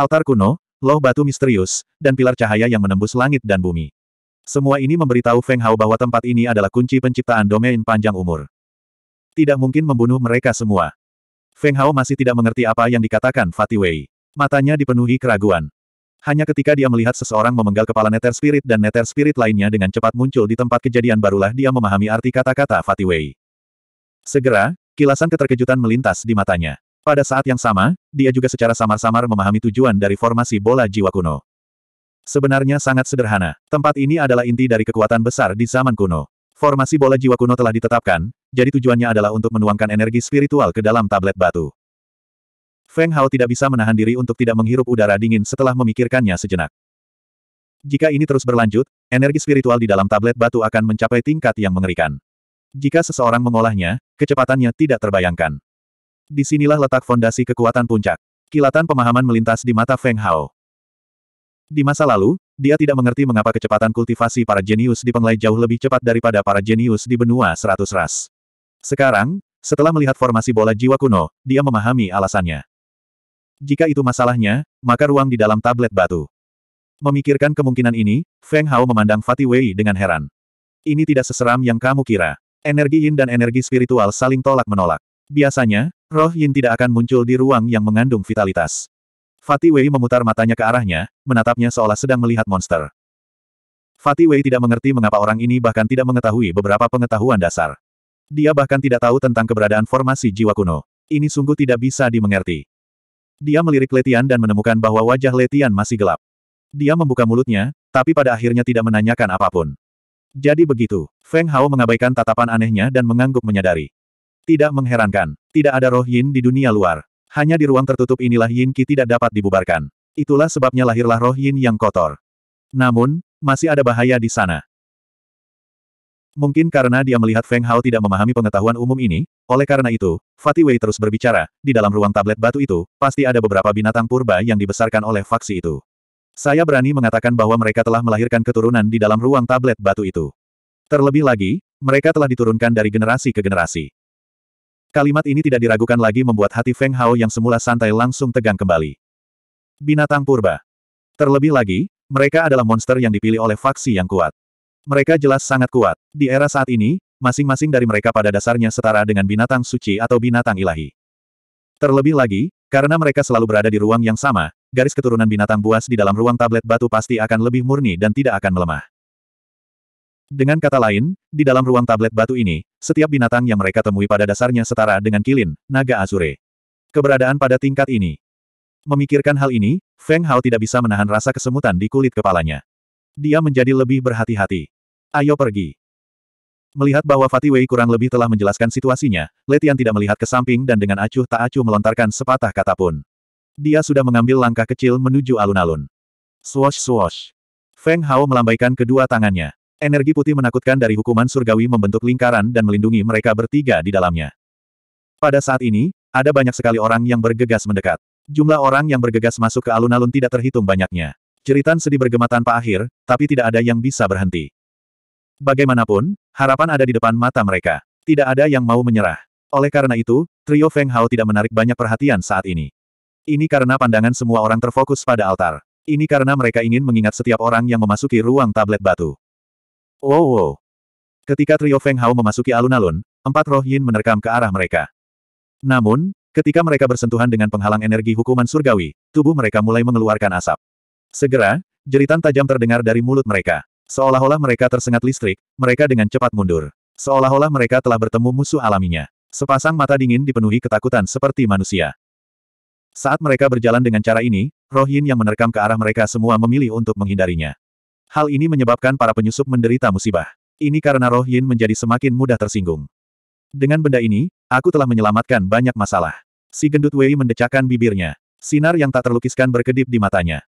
Altar kuno, loh batu misterius, dan pilar cahaya yang menembus langit dan bumi. Semua ini memberitahu Feng Hao bahwa tempat ini adalah kunci penciptaan domain panjang umur. Tidak mungkin membunuh mereka semua. Feng Hao masih tidak mengerti apa yang dikatakan Fatih Wei. Matanya dipenuhi keraguan. Hanya ketika dia melihat seseorang memenggal kepala Nether Spirit dan Nether Spirit lainnya dengan cepat muncul di tempat kejadian barulah dia memahami arti kata-kata Fatih Wei. Segera, kilasan keterkejutan melintas di matanya. Pada saat yang sama, dia juga secara samar-samar memahami tujuan dari formasi bola jiwa kuno. Sebenarnya sangat sederhana. Tempat ini adalah inti dari kekuatan besar di zaman kuno. Formasi bola jiwa kuno telah ditetapkan, jadi tujuannya adalah untuk menuangkan energi spiritual ke dalam tablet batu. Feng Hao tidak bisa menahan diri untuk tidak menghirup udara dingin setelah memikirkannya sejenak. Jika ini terus berlanjut, energi spiritual di dalam tablet batu akan mencapai tingkat yang mengerikan. Jika seseorang mengolahnya, kecepatannya tidak terbayangkan. Disinilah letak fondasi kekuatan puncak. Kilatan pemahaman melintas di mata Feng Hao. Di masa lalu, dia tidak mengerti mengapa kecepatan kultivasi para jenius di Penglai jauh lebih cepat daripada para jenius di benua seratus ras. Sekarang, setelah melihat formasi bola jiwa kuno, dia memahami alasannya. Jika itu masalahnya, maka ruang di dalam tablet batu. Memikirkan kemungkinan ini, Feng Hao memandang Fatih Wei dengan heran. Ini tidak seseram yang kamu kira. Energi yin dan energi spiritual saling tolak-menolak. Biasanya, Roh Yin tidak akan muncul di ruang yang mengandung vitalitas. Fatih Wei memutar matanya ke arahnya, menatapnya seolah sedang melihat monster. Fatih Wei tidak mengerti mengapa orang ini bahkan tidak mengetahui beberapa pengetahuan dasar. Dia bahkan tidak tahu tentang keberadaan formasi jiwa kuno. Ini sungguh tidak bisa dimengerti. Dia melirik Letian dan menemukan bahwa wajah Letian masih gelap. Dia membuka mulutnya, tapi pada akhirnya tidak menanyakan apapun. Jadi begitu, Feng Hao mengabaikan tatapan anehnya dan mengangguk menyadari. Tidak mengherankan, tidak ada roh yin di dunia luar. Hanya di ruang tertutup inilah yin ki tidak dapat dibubarkan. Itulah sebabnya lahirlah roh yin yang kotor. Namun, masih ada bahaya di sana. Mungkin karena dia melihat Feng Hao tidak memahami pengetahuan umum ini, oleh karena itu, Fatih Wei terus berbicara, di dalam ruang tablet batu itu, pasti ada beberapa binatang purba yang dibesarkan oleh faksi itu. Saya berani mengatakan bahwa mereka telah melahirkan keturunan di dalam ruang tablet batu itu. Terlebih lagi, mereka telah diturunkan dari generasi ke generasi. Kalimat ini tidak diragukan lagi membuat hati Feng Hao yang semula santai langsung tegang kembali. Binatang purba. Terlebih lagi, mereka adalah monster yang dipilih oleh faksi yang kuat. Mereka jelas sangat kuat. Di era saat ini, masing-masing dari mereka pada dasarnya setara dengan binatang suci atau binatang ilahi. Terlebih lagi, karena mereka selalu berada di ruang yang sama, garis keturunan binatang buas di dalam ruang tablet batu pasti akan lebih murni dan tidak akan melemah. Dengan kata lain, di dalam ruang tablet batu ini, setiap binatang yang mereka temui pada dasarnya setara dengan kilin, naga azure. Keberadaan pada tingkat ini. Memikirkan hal ini, Feng Hao tidak bisa menahan rasa kesemutan di kulit kepalanya. Dia menjadi lebih berhati-hati. Ayo pergi. Melihat bahwa Fatih Wei kurang lebih telah menjelaskan situasinya, Letian tidak melihat ke samping dan dengan acuh tak acuh melontarkan sepatah kata pun. Dia sudah mengambil langkah kecil menuju alun-alun. Swash swash. Feng Hao melambaikan kedua tangannya. Energi putih menakutkan dari hukuman surgawi membentuk lingkaran dan melindungi mereka bertiga di dalamnya. Pada saat ini, ada banyak sekali orang yang bergegas mendekat. Jumlah orang yang bergegas masuk ke alun-alun tidak terhitung banyaknya. Jeritan sedih bergema tanpa akhir, tapi tidak ada yang bisa berhenti. Bagaimanapun, harapan ada di depan mata mereka. Tidak ada yang mau menyerah. Oleh karena itu, trio Feng Hao tidak menarik banyak perhatian saat ini. Ini karena pandangan semua orang terfokus pada altar. Ini karena mereka ingin mengingat setiap orang yang memasuki ruang tablet batu. Wow wow. Ketika trio Feng Hao memasuki alun-alun, empat roh yin menerkam ke arah mereka. Namun, ketika mereka bersentuhan dengan penghalang energi hukuman surgawi, tubuh mereka mulai mengeluarkan asap. Segera, jeritan tajam terdengar dari mulut mereka. Seolah-olah mereka tersengat listrik, mereka dengan cepat mundur. Seolah-olah mereka telah bertemu musuh alaminya. Sepasang mata dingin dipenuhi ketakutan seperti manusia. Saat mereka berjalan dengan cara ini, roh yin yang menerkam ke arah mereka semua memilih untuk menghindarinya. Hal ini menyebabkan para penyusup menderita musibah. Ini karena roh Yin menjadi semakin mudah tersinggung. Dengan benda ini, aku telah menyelamatkan banyak masalah. Si gendut Wei mendecakkan bibirnya. Sinar yang tak terlukiskan berkedip di matanya.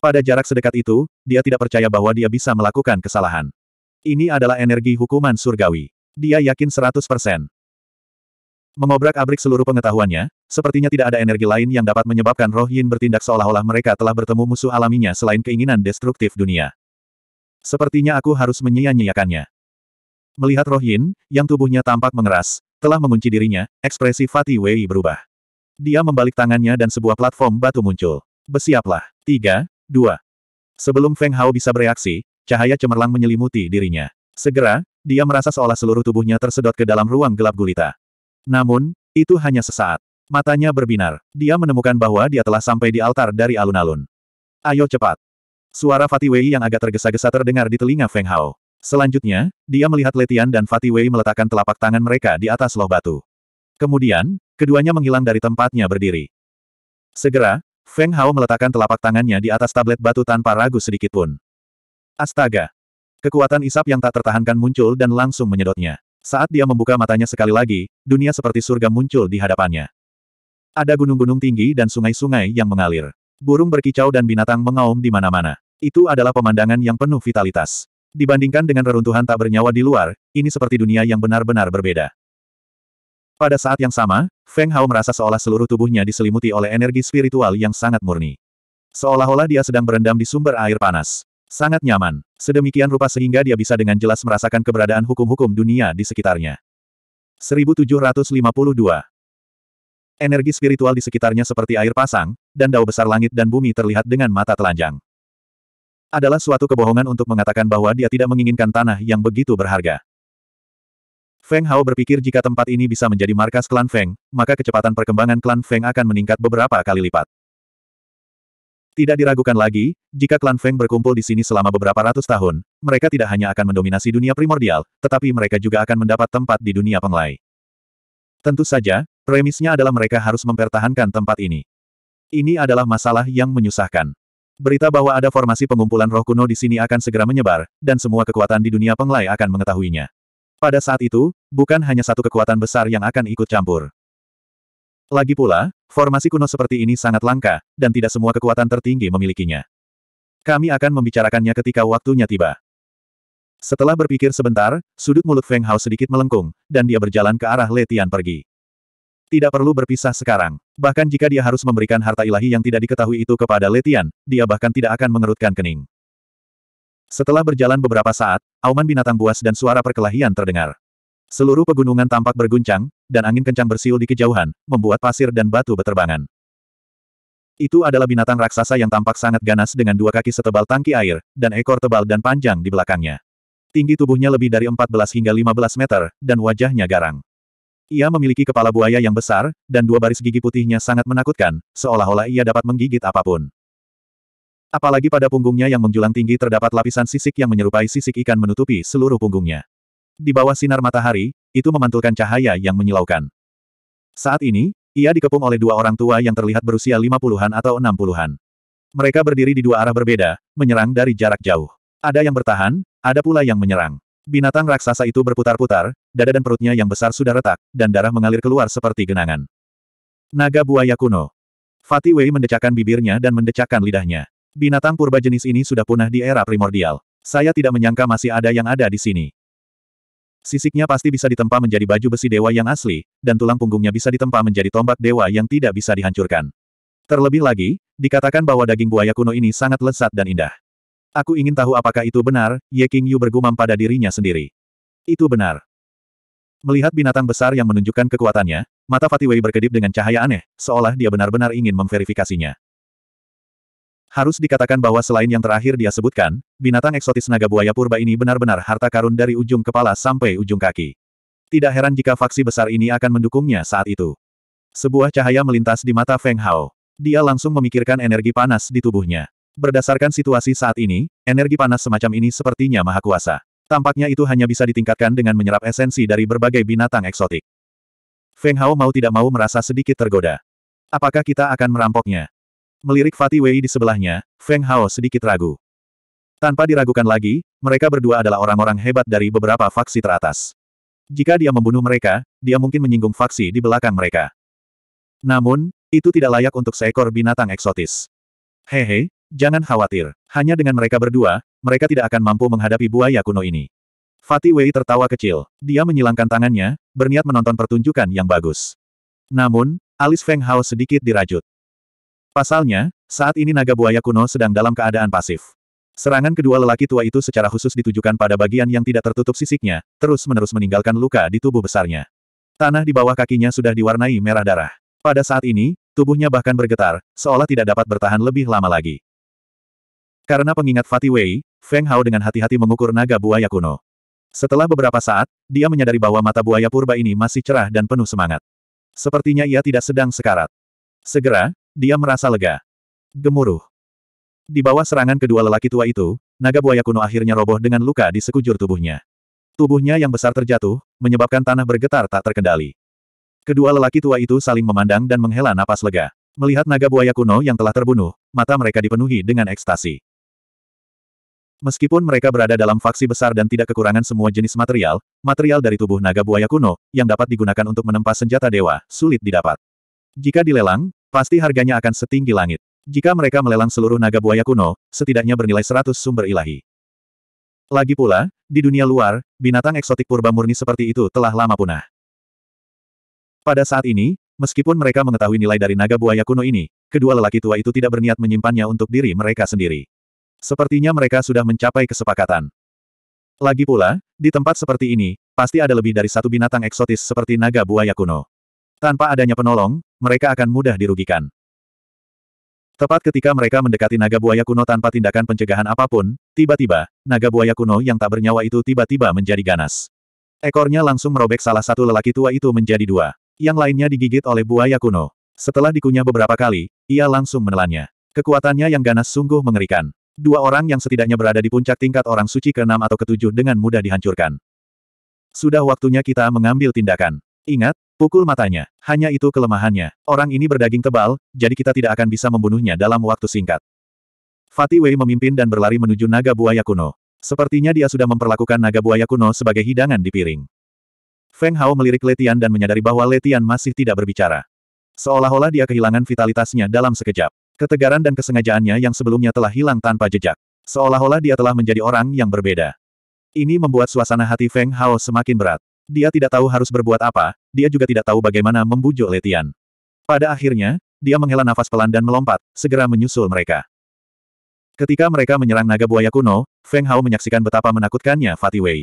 Pada jarak sedekat itu, dia tidak percaya bahwa dia bisa melakukan kesalahan. Ini adalah energi hukuman surgawi. Dia yakin 100%. Mengobrak-abrik seluruh pengetahuannya, sepertinya tidak ada energi lain yang dapat menyebabkan roh Yin bertindak seolah-olah mereka telah bertemu musuh alaminya selain keinginan destruktif dunia. Sepertinya aku harus menyia-nyiakannya. Melihat roh Yin, yang tubuhnya tampak mengeras, telah mengunci dirinya, ekspresi Fati Wei berubah. Dia membalik tangannya dan sebuah platform batu muncul. Besiaplah. Tiga, dua. Sebelum Feng Hao bisa bereaksi, cahaya cemerlang menyelimuti dirinya. Segera, dia merasa seolah seluruh tubuhnya tersedot ke dalam ruang gelap gulita. Namun, itu hanya sesaat. Matanya berbinar. Dia menemukan bahwa dia telah sampai di altar dari alun-alun. Ayo cepat. Suara Wei yang agak tergesa-gesa terdengar di telinga Feng Hao. Selanjutnya, dia melihat Letian dan Wei meletakkan telapak tangan mereka di atas loh batu. Kemudian, keduanya menghilang dari tempatnya berdiri. Segera, Feng Hao meletakkan telapak tangannya di atas tablet batu tanpa ragu sedikitpun. Astaga! Kekuatan isap yang tak tertahankan muncul dan langsung menyedotnya. Saat dia membuka matanya sekali lagi, dunia seperti surga muncul di hadapannya. Ada gunung-gunung tinggi dan sungai-sungai yang mengalir. Burung berkicau dan binatang mengaum di mana-mana. Itu adalah pemandangan yang penuh vitalitas. Dibandingkan dengan reruntuhan tak bernyawa di luar, ini seperti dunia yang benar-benar berbeda. Pada saat yang sama, Feng Hao merasa seolah seluruh tubuhnya diselimuti oleh energi spiritual yang sangat murni. Seolah-olah dia sedang berendam di sumber air panas. Sangat nyaman. Sedemikian rupa sehingga dia bisa dengan jelas merasakan keberadaan hukum-hukum dunia di sekitarnya. 1752 Energi spiritual di sekitarnya seperti air pasang, dan dao besar langit dan bumi terlihat dengan mata telanjang. Adalah suatu kebohongan untuk mengatakan bahwa dia tidak menginginkan tanah yang begitu berharga. Feng Hao berpikir jika tempat ini bisa menjadi markas klan Feng, maka kecepatan perkembangan klan Feng akan meningkat beberapa kali lipat. Tidak diragukan lagi, jika klan Feng berkumpul di sini selama beberapa ratus tahun, mereka tidak hanya akan mendominasi dunia primordial, tetapi mereka juga akan mendapat tempat di dunia penglai. Tentu saja, premisnya adalah mereka harus mempertahankan tempat ini. Ini adalah masalah yang menyusahkan. Berita bahwa ada formasi pengumpulan roh kuno di sini akan segera menyebar, dan semua kekuatan di dunia penglai akan mengetahuinya. Pada saat itu, bukan hanya satu kekuatan besar yang akan ikut campur. Lagi pula, formasi kuno seperti ini sangat langka, dan tidak semua kekuatan tertinggi memilikinya. Kami akan membicarakannya ketika waktunya tiba. Setelah berpikir sebentar, sudut mulut Feng Hao sedikit melengkung, dan dia berjalan ke arah Letian pergi. Tidak perlu berpisah sekarang. Bahkan jika dia harus memberikan harta ilahi yang tidak diketahui itu kepada Letian, dia bahkan tidak akan mengerutkan kening. Setelah berjalan beberapa saat, auman binatang buas dan suara perkelahian terdengar. Seluruh pegunungan tampak berguncang, dan angin kencang bersiul di kejauhan, membuat pasir dan batu berterbangan. Itu adalah binatang raksasa yang tampak sangat ganas dengan dua kaki setebal tangki air, dan ekor tebal dan panjang di belakangnya. Tinggi tubuhnya lebih dari 14 hingga 15 meter, dan wajahnya garang. Ia memiliki kepala buaya yang besar, dan dua baris gigi putihnya sangat menakutkan, seolah-olah ia dapat menggigit apapun. Apalagi pada punggungnya yang menjulang tinggi terdapat lapisan sisik yang menyerupai sisik ikan menutupi seluruh punggungnya. Di bawah sinar matahari, itu memantulkan cahaya yang menyilaukan. Saat ini, ia dikepung oleh dua orang tua yang terlihat berusia lima puluhan atau enam puluhan. Mereka berdiri di dua arah berbeda, menyerang dari jarak jauh. Ada yang bertahan, ada pula yang menyerang. Binatang raksasa itu berputar-putar, dada dan perutnya yang besar sudah retak, dan darah mengalir keluar seperti genangan. Naga buaya kuno. Fatih Wei mendecakkan bibirnya dan mendecakkan lidahnya. Binatang purba jenis ini sudah punah di era primordial. Saya tidak menyangka masih ada yang ada di sini. Sisiknya pasti bisa ditempa menjadi baju besi dewa yang asli, dan tulang punggungnya bisa ditempa menjadi tombak dewa yang tidak bisa dihancurkan. Terlebih lagi, dikatakan bahwa daging buaya kuno ini sangat lezat dan indah. Aku ingin tahu apakah itu benar, Ye King Yu bergumam pada dirinya sendiri. Itu benar. Melihat binatang besar yang menunjukkan kekuatannya, mata Fatih Wei berkedip dengan cahaya aneh, seolah dia benar-benar ingin memverifikasinya. Harus dikatakan bahwa selain yang terakhir dia sebutkan, binatang eksotis naga buaya purba ini benar-benar harta karun dari ujung kepala sampai ujung kaki. Tidak heran jika faksi besar ini akan mendukungnya saat itu. Sebuah cahaya melintas di mata Feng Hao. Dia langsung memikirkan energi panas di tubuhnya. Berdasarkan situasi saat ini, energi panas semacam ini sepertinya maha kuasa. Tampaknya itu hanya bisa ditingkatkan dengan menyerap esensi dari berbagai binatang eksotik. Feng Hao mau tidak mau merasa sedikit tergoda. Apakah kita akan merampoknya? Melirik Fatih Wei di sebelahnya, Feng Hao sedikit ragu. Tanpa diragukan lagi, mereka berdua adalah orang-orang hebat dari beberapa faksi teratas. Jika dia membunuh mereka, dia mungkin menyinggung faksi di belakang mereka. Namun, itu tidak layak untuk seekor binatang eksotis. Hehe, jangan khawatir. Hanya dengan mereka berdua, mereka tidak akan mampu menghadapi buaya kuno ini. Fatih Wei tertawa kecil. Dia menyilangkan tangannya, berniat menonton pertunjukan yang bagus. Namun, alis Feng Hao sedikit dirajut. Pasalnya, saat ini naga buaya kuno sedang dalam keadaan pasif. Serangan kedua lelaki tua itu secara khusus ditujukan pada bagian yang tidak tertutup sisiknya, terus-menerus meninggalkan luka di tubuh besarnya. Tanah di bawah kakinya sudah diwarnai merah darah. Pada saat ini, tubuhnya bahkan bergetar, seolah tidak dapat bertahan lebih lama lagi. Karena pengingat Fatih Wei, Feng Hao dengan hati-hati mengukur naga buaya kuno. Setelah beberapa saat, dia menyadari bahwa mata buaya purba ini masih cerah dan penuh semangat. Sepertinya ia tidak sedang sekarat. Segera, dia merasa lega. Gemuruh. Di bawah serangan kedua lelaki tua itu, naga buaya kuno akhirnya roboh dengan luka di sekujur tubuhnya. Tubuhnya yang besar terjatuh, menyebabkan tanah bergetar tak terkendali. Kedua lelaki tua itu saling memandang dan menghela napas lega. Melihat naga buaya kuno yang telah terbunuh, mata mereka dipenuhi dengan ekstasi. Meskipun mereka berada dalam faksi besar dan tidak kekurangan semua jenis material, material dari tubuh naga buaya kuno, yang dapat digunakan untuk menempa senjata dewa, sulit didapat. Jika dilelang, Pasti harganya akan setinggi langit. Jika mereka melelang seluruh naga buaya kuno, setidaknya bernilai 100 sumber ilahi. Lagi pula, di dunia luar, binatang eksotik purba murni seperti itu telah lama punah. Pada saat ini, meskipun mereka mengetahui nilai dari naga buaya kuno ini, kedua lelaki tua itu tidak berniat menyimpannya untuk diri mereka sendiri. Sepertinya mereka sudah mencapai kesepakatan. Lagi pula, di tempat seperti ini, pasti ada lebih dari satu binatang eksotis seperti naga buaya kuno. Tanpa adanya penolong, mereka akan mudah dirugikan. Tepat ketika mereka mendekati naga buaya kuno tanpa tindakan pencegahan apapun, tiba-tiba, naga buaya kuno yang tak bernyawa itu tiba-tiba menjadi ganas. Ekornya langsung merobek salah satu lelaki tua itu menjadi dua. Yang lainnya digigit oleh buaya kuno. Setelah dikunyah beberapa kali, ia langsung menelannya. Kekuatannya yang ganas sungguh mengerikan. Dua orang yang setidaknya berada di puncak tingkat orang suci ke-6 atau ke-7 dengan mudah dihancurkan. Sudah waktunya kita mengambil tindakan. Ingat, Pukul matanya. Hanya itu kelemahannya. Orang ini berdaging tebal, jadi kita tidak akan bisa membunuhnya dalam waktu singkat. Fatih Wei memimpin dan berlari menuju naga buaya kuno. Sepertinya dia sudah memperlakukan naga buaya kuno sebagai hidangan di piring. Feng Hao melirik Letian dan menyadari bahwa Letian masih tidak berbicara. Seolah-olah dia kehilangan vitalitasnya dalam sekejap. Ketegaran dan kesengajaannya yang sebelumnya telah hilang tanpa jejak. Seolah-olah dia telah menjadi orang yang berbeda. Ini membuat suasana hati Feng Hao semakin berat. Dia tidak tahu harus berbuat apa, dia juga tidak tahu bagaimana membujuk Letian. Pada akhirnya, dia menghela nafas pelan dan melompat, segera menyusul mereka. Ketika mereka menyerang naga buaya kuno, Feng Hao menyaksikan betapa menakutkannya Fatih Wei.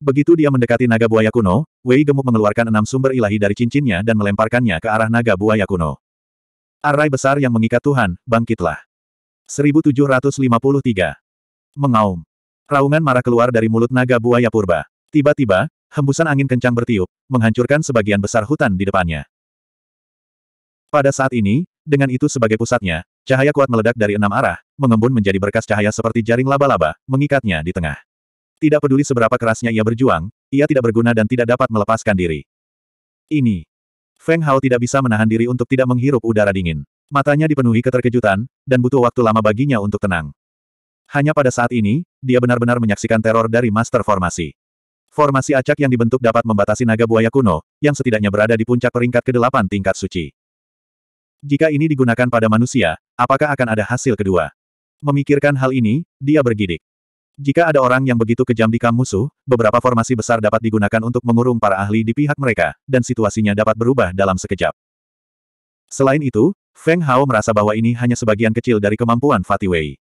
Begitu dia mendekati naga buaya kuno, Wei gemuk mengeluarkan enam sumber ilahi dari cincinnya dan melemparkannya ke arah naga buaya kuno. Arai besar yang mengikat Tuhan, bangkitlah. 1753. Mengaum. Raungan marah keluar dari mulut naga buaya purba. Tiba-tiba, hembusan angin kencang bertiup, menghancurkan sebagian besar hutan di depannya. Pada saat ini, dengan itu sebagai pusatnya, cahaya kuat meledak dari enam arah, mengembun menjadi berkas cahaya seperti jaring laba-laba, mengikatnya di tengah. Tidak peduli seberapa kerasnya ia berjuang, ia tidak berguna dan tidak dapat melepaskan diri. Ini. Feng Hao tidak bisa menahan diri untuk tidak menghirup udara dingin. Matanya dipenuhi keterkejutan, dan butuh waktu lama baginya untuk tenang. Hanya pada saat ini, dia benar-benar menyaksikan teror dari master formasi. Formasi acak yang dibentuk dapat membatasi naga buaya kuno, yang setidaknya berada di puncak peringkat ke-8 tingkat suci. Jika ini digunakan pada manusia, apakah akan ada hasil kedua? Memikirkan hal ini, dia bergidik. Jika ada orang yang begitu kejam di kamp musuh, beberapa formasi besar dapat digunakan untuk mengurung para ahli di pihak mereka, dan situasinya dapat berubah dalam sekejap. Selain itu, Feng Hao merasa bahwa ini hanya sebagian kecil dari kemampuan Fatih Wei.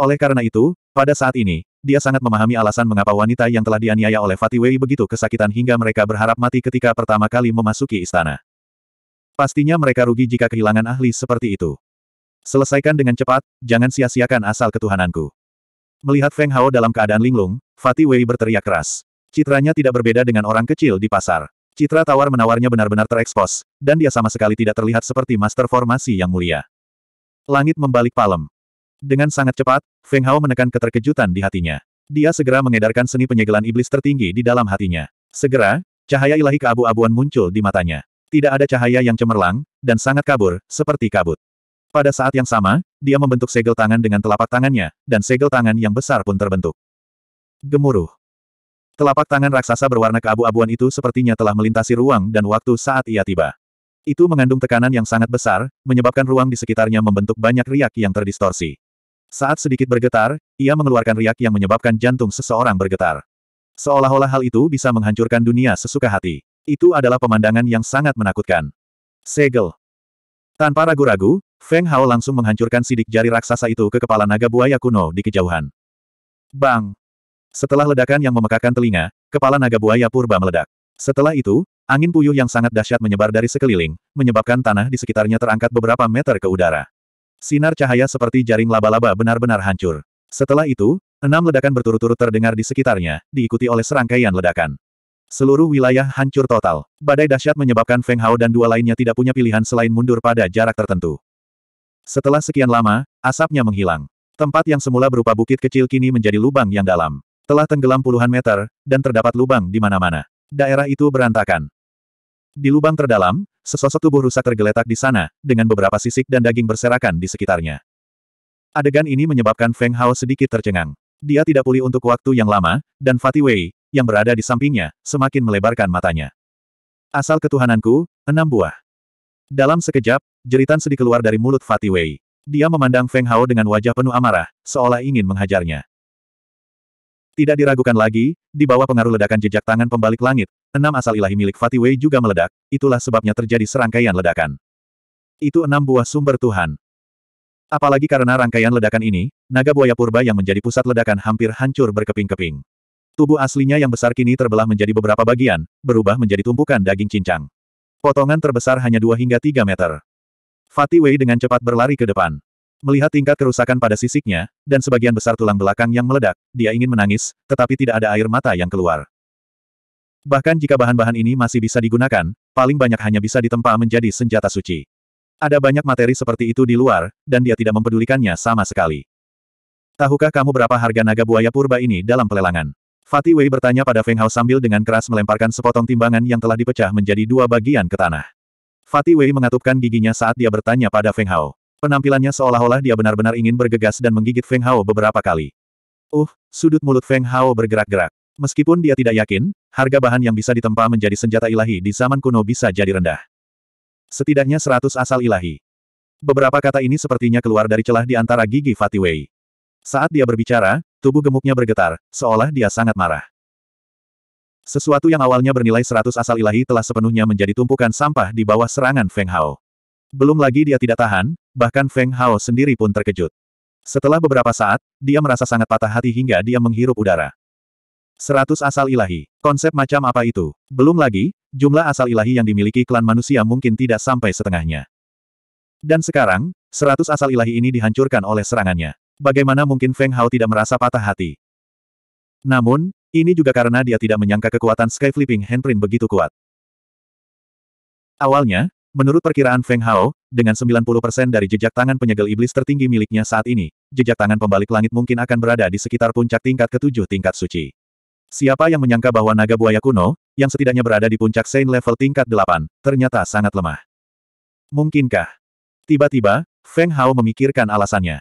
Oleh karena itu, pada saat ini, dia sangat memahami alasan mengapa wanita yang telah dianiaya oleh Fatih Wei begitu kesakitan hingga mereka berharap mati ketika pertama kali memasuki istana. Pastinya mereka rugi jika kehilangan ahli seperti itu. Selesaikan dengan cepat, jangan sia-siakan asal ketuhananku. Melihat Feng Hao dalam keadaan linglung, Fatih Wei berteriak keras. Citranya tidak berbeda dengan orang kecil di pasar. Citra tawar-menawarnya benar-benar terekspos, dan dia sama sekali tidak terlihat seperti master formasi yang mulia. Langit membalik palem. Dengan sangat cepat, Feng Hao menekan keterkejutan di hatinya. Dia segera mengedarkan seni penyegelan iblis tertinggi di dalam hatinya. Segera, cahaya ilahi keabu-abuan muncul di matanya. Tidak ada cahaya yang cemerlang, dan sangat kabur, seperti kabut. Pada saat yang sama, dia membentuk segel tangan dengan telapak tangannya, dan segel tangan yang besar pun terbentuk. Gemuruh. Telapak tangan raksasa berwarna keabu-abuan itu sepertinya telah melintasi ruang dan waktu saat ia tiba. Itu mengandung tekanan yang sangat besar, menyebabkan ruang di sekitarnya membentuk banyak riak yang terdistorsi. Saat sedikit bergetar, ia mengeluarkan riak yang menyebabkan jantung seseorang bergetar. Seolah-olah hal itu bisa menghancurkan dunia sesuka hati. Itu adalah pemandangan yang sangat menakutkan. Segel. Tanpa ragu-ragu, Feng Hao langsung menghancurkan sidik jari raksasa itu ke kepala naga buaya kuno di kejauhan. Bang! Setelah ledakan yang memekakan telinga, kepala naga buaya purba meledak. Setelah itu, angin puyuh yang sangat dahsyat menyebar dari sekeliling, menyebabkan tanah di sekitarnya terangkat beberapa meter ke udara. Sinar cahaya seperti jaring laba-laba benar-benar hancur. Setelah itu, enam ledakan berturut-turut terdengar di sekitarnya, diikuti oleh serangkaian ledakan. Seluruh wilayah hancur total. Badai dahsyat menyebabkan Feng Hao dan dua lainnya tidak punya pilihan selain mundur pada jarak tertentu. Setelah sekian lama, asapnya menghilang. Tempat yang semula berupa bukit kecil kini menjadi lubang yang dalam. Telah tenggelam puluhan meter, dan terdapat lubang di mana-mana. Daerah itu berantakan. Di lubang terdalam, sesosok tubuh rusak tergeletak di sana, dengan beberapa sisik dan daging berserakan di sekitarnya. Adegan ini menyebabkan Feng Hao sedikit tercengang. Dia tidak pulih untuk waktu yang lama, dan Fatih Wei, yang berada di sampingnya, semakin melebarkan matanya. Asal ketuhananku, enam buah. Dalam sekejap, jeritan sedih keluar dari mulut Fatih Wei. Dia memandang Feng Hao dengan wajah penuh amarah, seolah ingin menghajarnya. Tidak diragukan lagi, di bawah pengaruh ledakan jejak tangan pembalik langit, enam asal ilahi milik Fatih Wei juga meledak, itulah sebabnya terjadi serangkaian ledakan. Itu enam buah sumber Tuhan. Apalagi karena rangkaian ledakan ini, naga buaya purba yang menjadi pusat ledakan hampir hancur berkeping-keping. Tubuh aslinya yang besar kini terbelah menjadi beberapa bagian, berubah menjadi tumpukan daging cincang. Potongan terbesar hanya 2 hingga 3 meter. Fatih Wei dengan cepat berlari ke depan. Melihat tingkat kerusakan pada sisiknya, dan sebagian besar tulang belakang yang meledak, dia ingin menangis, tetapi tidak ada air mata yang keluar. Bahkan jika bahan-bahan ini masih bisa digunakan, paling banyak hanya bisa ditempa menjadi senjata suci. Ada banyak materi seperti itu di luar, dan dia tidak mempedulikannya sama sekali. Tahukah kamu berapa harga naga buaya purba ini dalam pelelangan? Fatih Wei bertanya pada Feng Hao sambil dengan keras melemparkan sepotong timbangan yang telah dipecah menjadi dua bagian ke tanah. Fatih Wei mengatupkan giginya saat dia bertanya pada Feng Hao. Penampilannya seolah-olah dia benar-benar ingin bergegas dan menggigit Feng Hao beberapa kali. Uh, sudut mulut Feng Hao bergerak-gerak. Meskipun dia tidak yakin, harga bahan yang bisa ditempa menjadi senjata ilahi di zaman kuno bisa jadi rendah. Setidaknya seratus asal ilahi. Beberapa kata ini sepertinya keluar dari celah di antara gigi Fatiwei. Saat dia berbicara, tubuh gemuknya bergetar, seolah dia sangat marah. Sesuatu yang awalnya bernilai seratus asal ilahi telah sepenuhnya menjadi tumpukan sampah di bawah serangan Feng Hao. Belum lagi dia tidak tahan, bahkan Feng Hao sendiri pun terkejut. Setelah beberapa saat, dia merasa sangat patah hati hingga dia menghirup udara. Seratus asal ilahi. Konsep macam apa itu? Belum lagi, jumlah asal ilahi yang dimiliki klan manusia mungkin tidak sampai setengahnya. Dan sekarang, seratus asal ilahi ini dihancurkan oleh serangannya. Bagaimana mungkin Feng Hao tidak merasa patah hati? Namun, ini juga karena dia tidak menyangka kekuatan Sky Flipping Handprint begitu kuat. Awalnya, menurut perkiraan Feng Hao, dengan 90% dari jejak tangan penyegel iblis tertinggi miliknya saat ini, jejak tangan pembalik langit mungkin akan berada di sekitar puncak tingkat ketujuh tingkat suci. Siapa yang menyangka bahwa naga buaya kuno, yang setidaknya berada di puncak Saint level tingkat 8, ternyata sangat lemah. Mungkinkah? Tiba-tiba, Feng Hao memikirkan alasannya.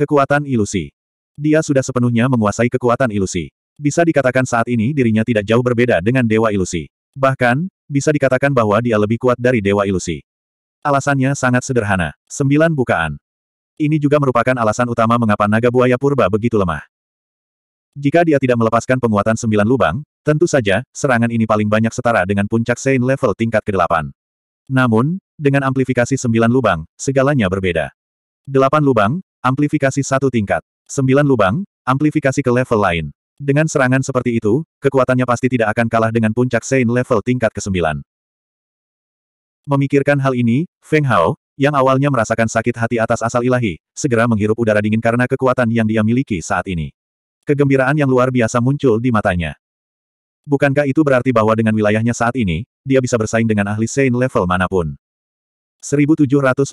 Kekuatan ilusi. Dia sudah sepenuhnya menguasai kekuatan ilusi. Bisa dikatakan saat ini dirinya tidak jauh berbeda dengan Dewa Ilusi. Bahkan, bisa dikatakan bahwa dia lebih kuat dari Dewa Ilusi. Alasannya sangat sederhana. Sembilan bukaan. Ini juga merupakan alasan utama mengapa naga buaya purba begitu lemah. Jika dia tidak melepaskan penguatan sembilan lubang, tentu saja, serangan ini paling banyak setara dengan puncak Saint level tingkat ke-8. Namun, dengan amplifikasi sembilan lubang, segalanya berbeda. Delapan lubang, amplifikasi satu tingkat. Sembilan lubang, amplifikasi ke level lain. Dengan serangan seperti itu, kekuatannya pasti tidak akan kalah dengan puncak Saint level tingkat ke-9. Memikirkan hal ini, Feng Hao, yang awalnya merasakan sakit hati atas asal ilahi, segera menghirup udara dingin karena kekuatan yang dia miliki saat ini. Kegembiraan yang luar biasa muncul di matanya. Bukankah itu berarti bahwa dengan wilayahnya saat ini, dia bisa bersaing dengan ahli Saint level manapun? 1754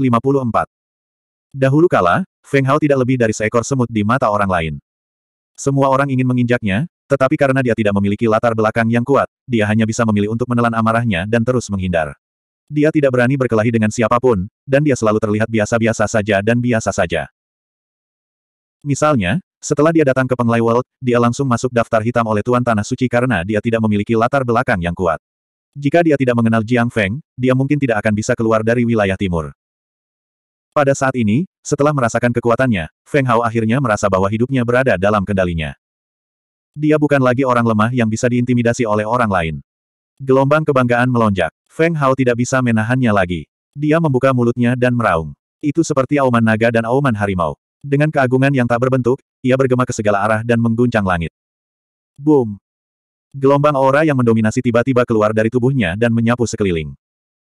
Dahulu kala, Feng Hao tidak lebih dari seekor semut di mata orang lain. Semua orang ingin menginjaknya, tetapi karena dia tidak memiliki latar belakang yang kuat, dia hanya bisa memilih untuk menelan amarahnya dan terus menghindar. Dia tidak berani berkelahi dengan siapapun, dan dia selalu terlihat biasa-biasa saja dan biasa saja. Misalnya, setelah dia datang ke Penglai World, dia langsung masuk daftar hitam oleh Tuan Tanah Suci karena dia tidak memiliki latar belakang yang kuat. Jika dia tidak mengenal Jiang Feng, dia mungkin tidak akan bisa keluar dari wilayah timur. Pada saat ini, setelah merasakan kekuatannya, Feng Hao akhirnya merasa bahwa hidupnya berada dalam kendalinya. Dia bukan lagi orang lemah yang bisa diintimidasi oleh orang lain. Gelombang kebanggaan melonjak. Feng Hao tidak bisa menahannya lagi. Dia membuka mulutnya dan meraung. Itu seperti auman naga dan auman harimau. Dengan keagungan yang tak berbentuk, ia bergema ke segala arah dan mengguncang langit. Boom! Gelombang aura yang mendominasi tiba-tiba keluar dari tubuhnya dan menyapu sekeliling.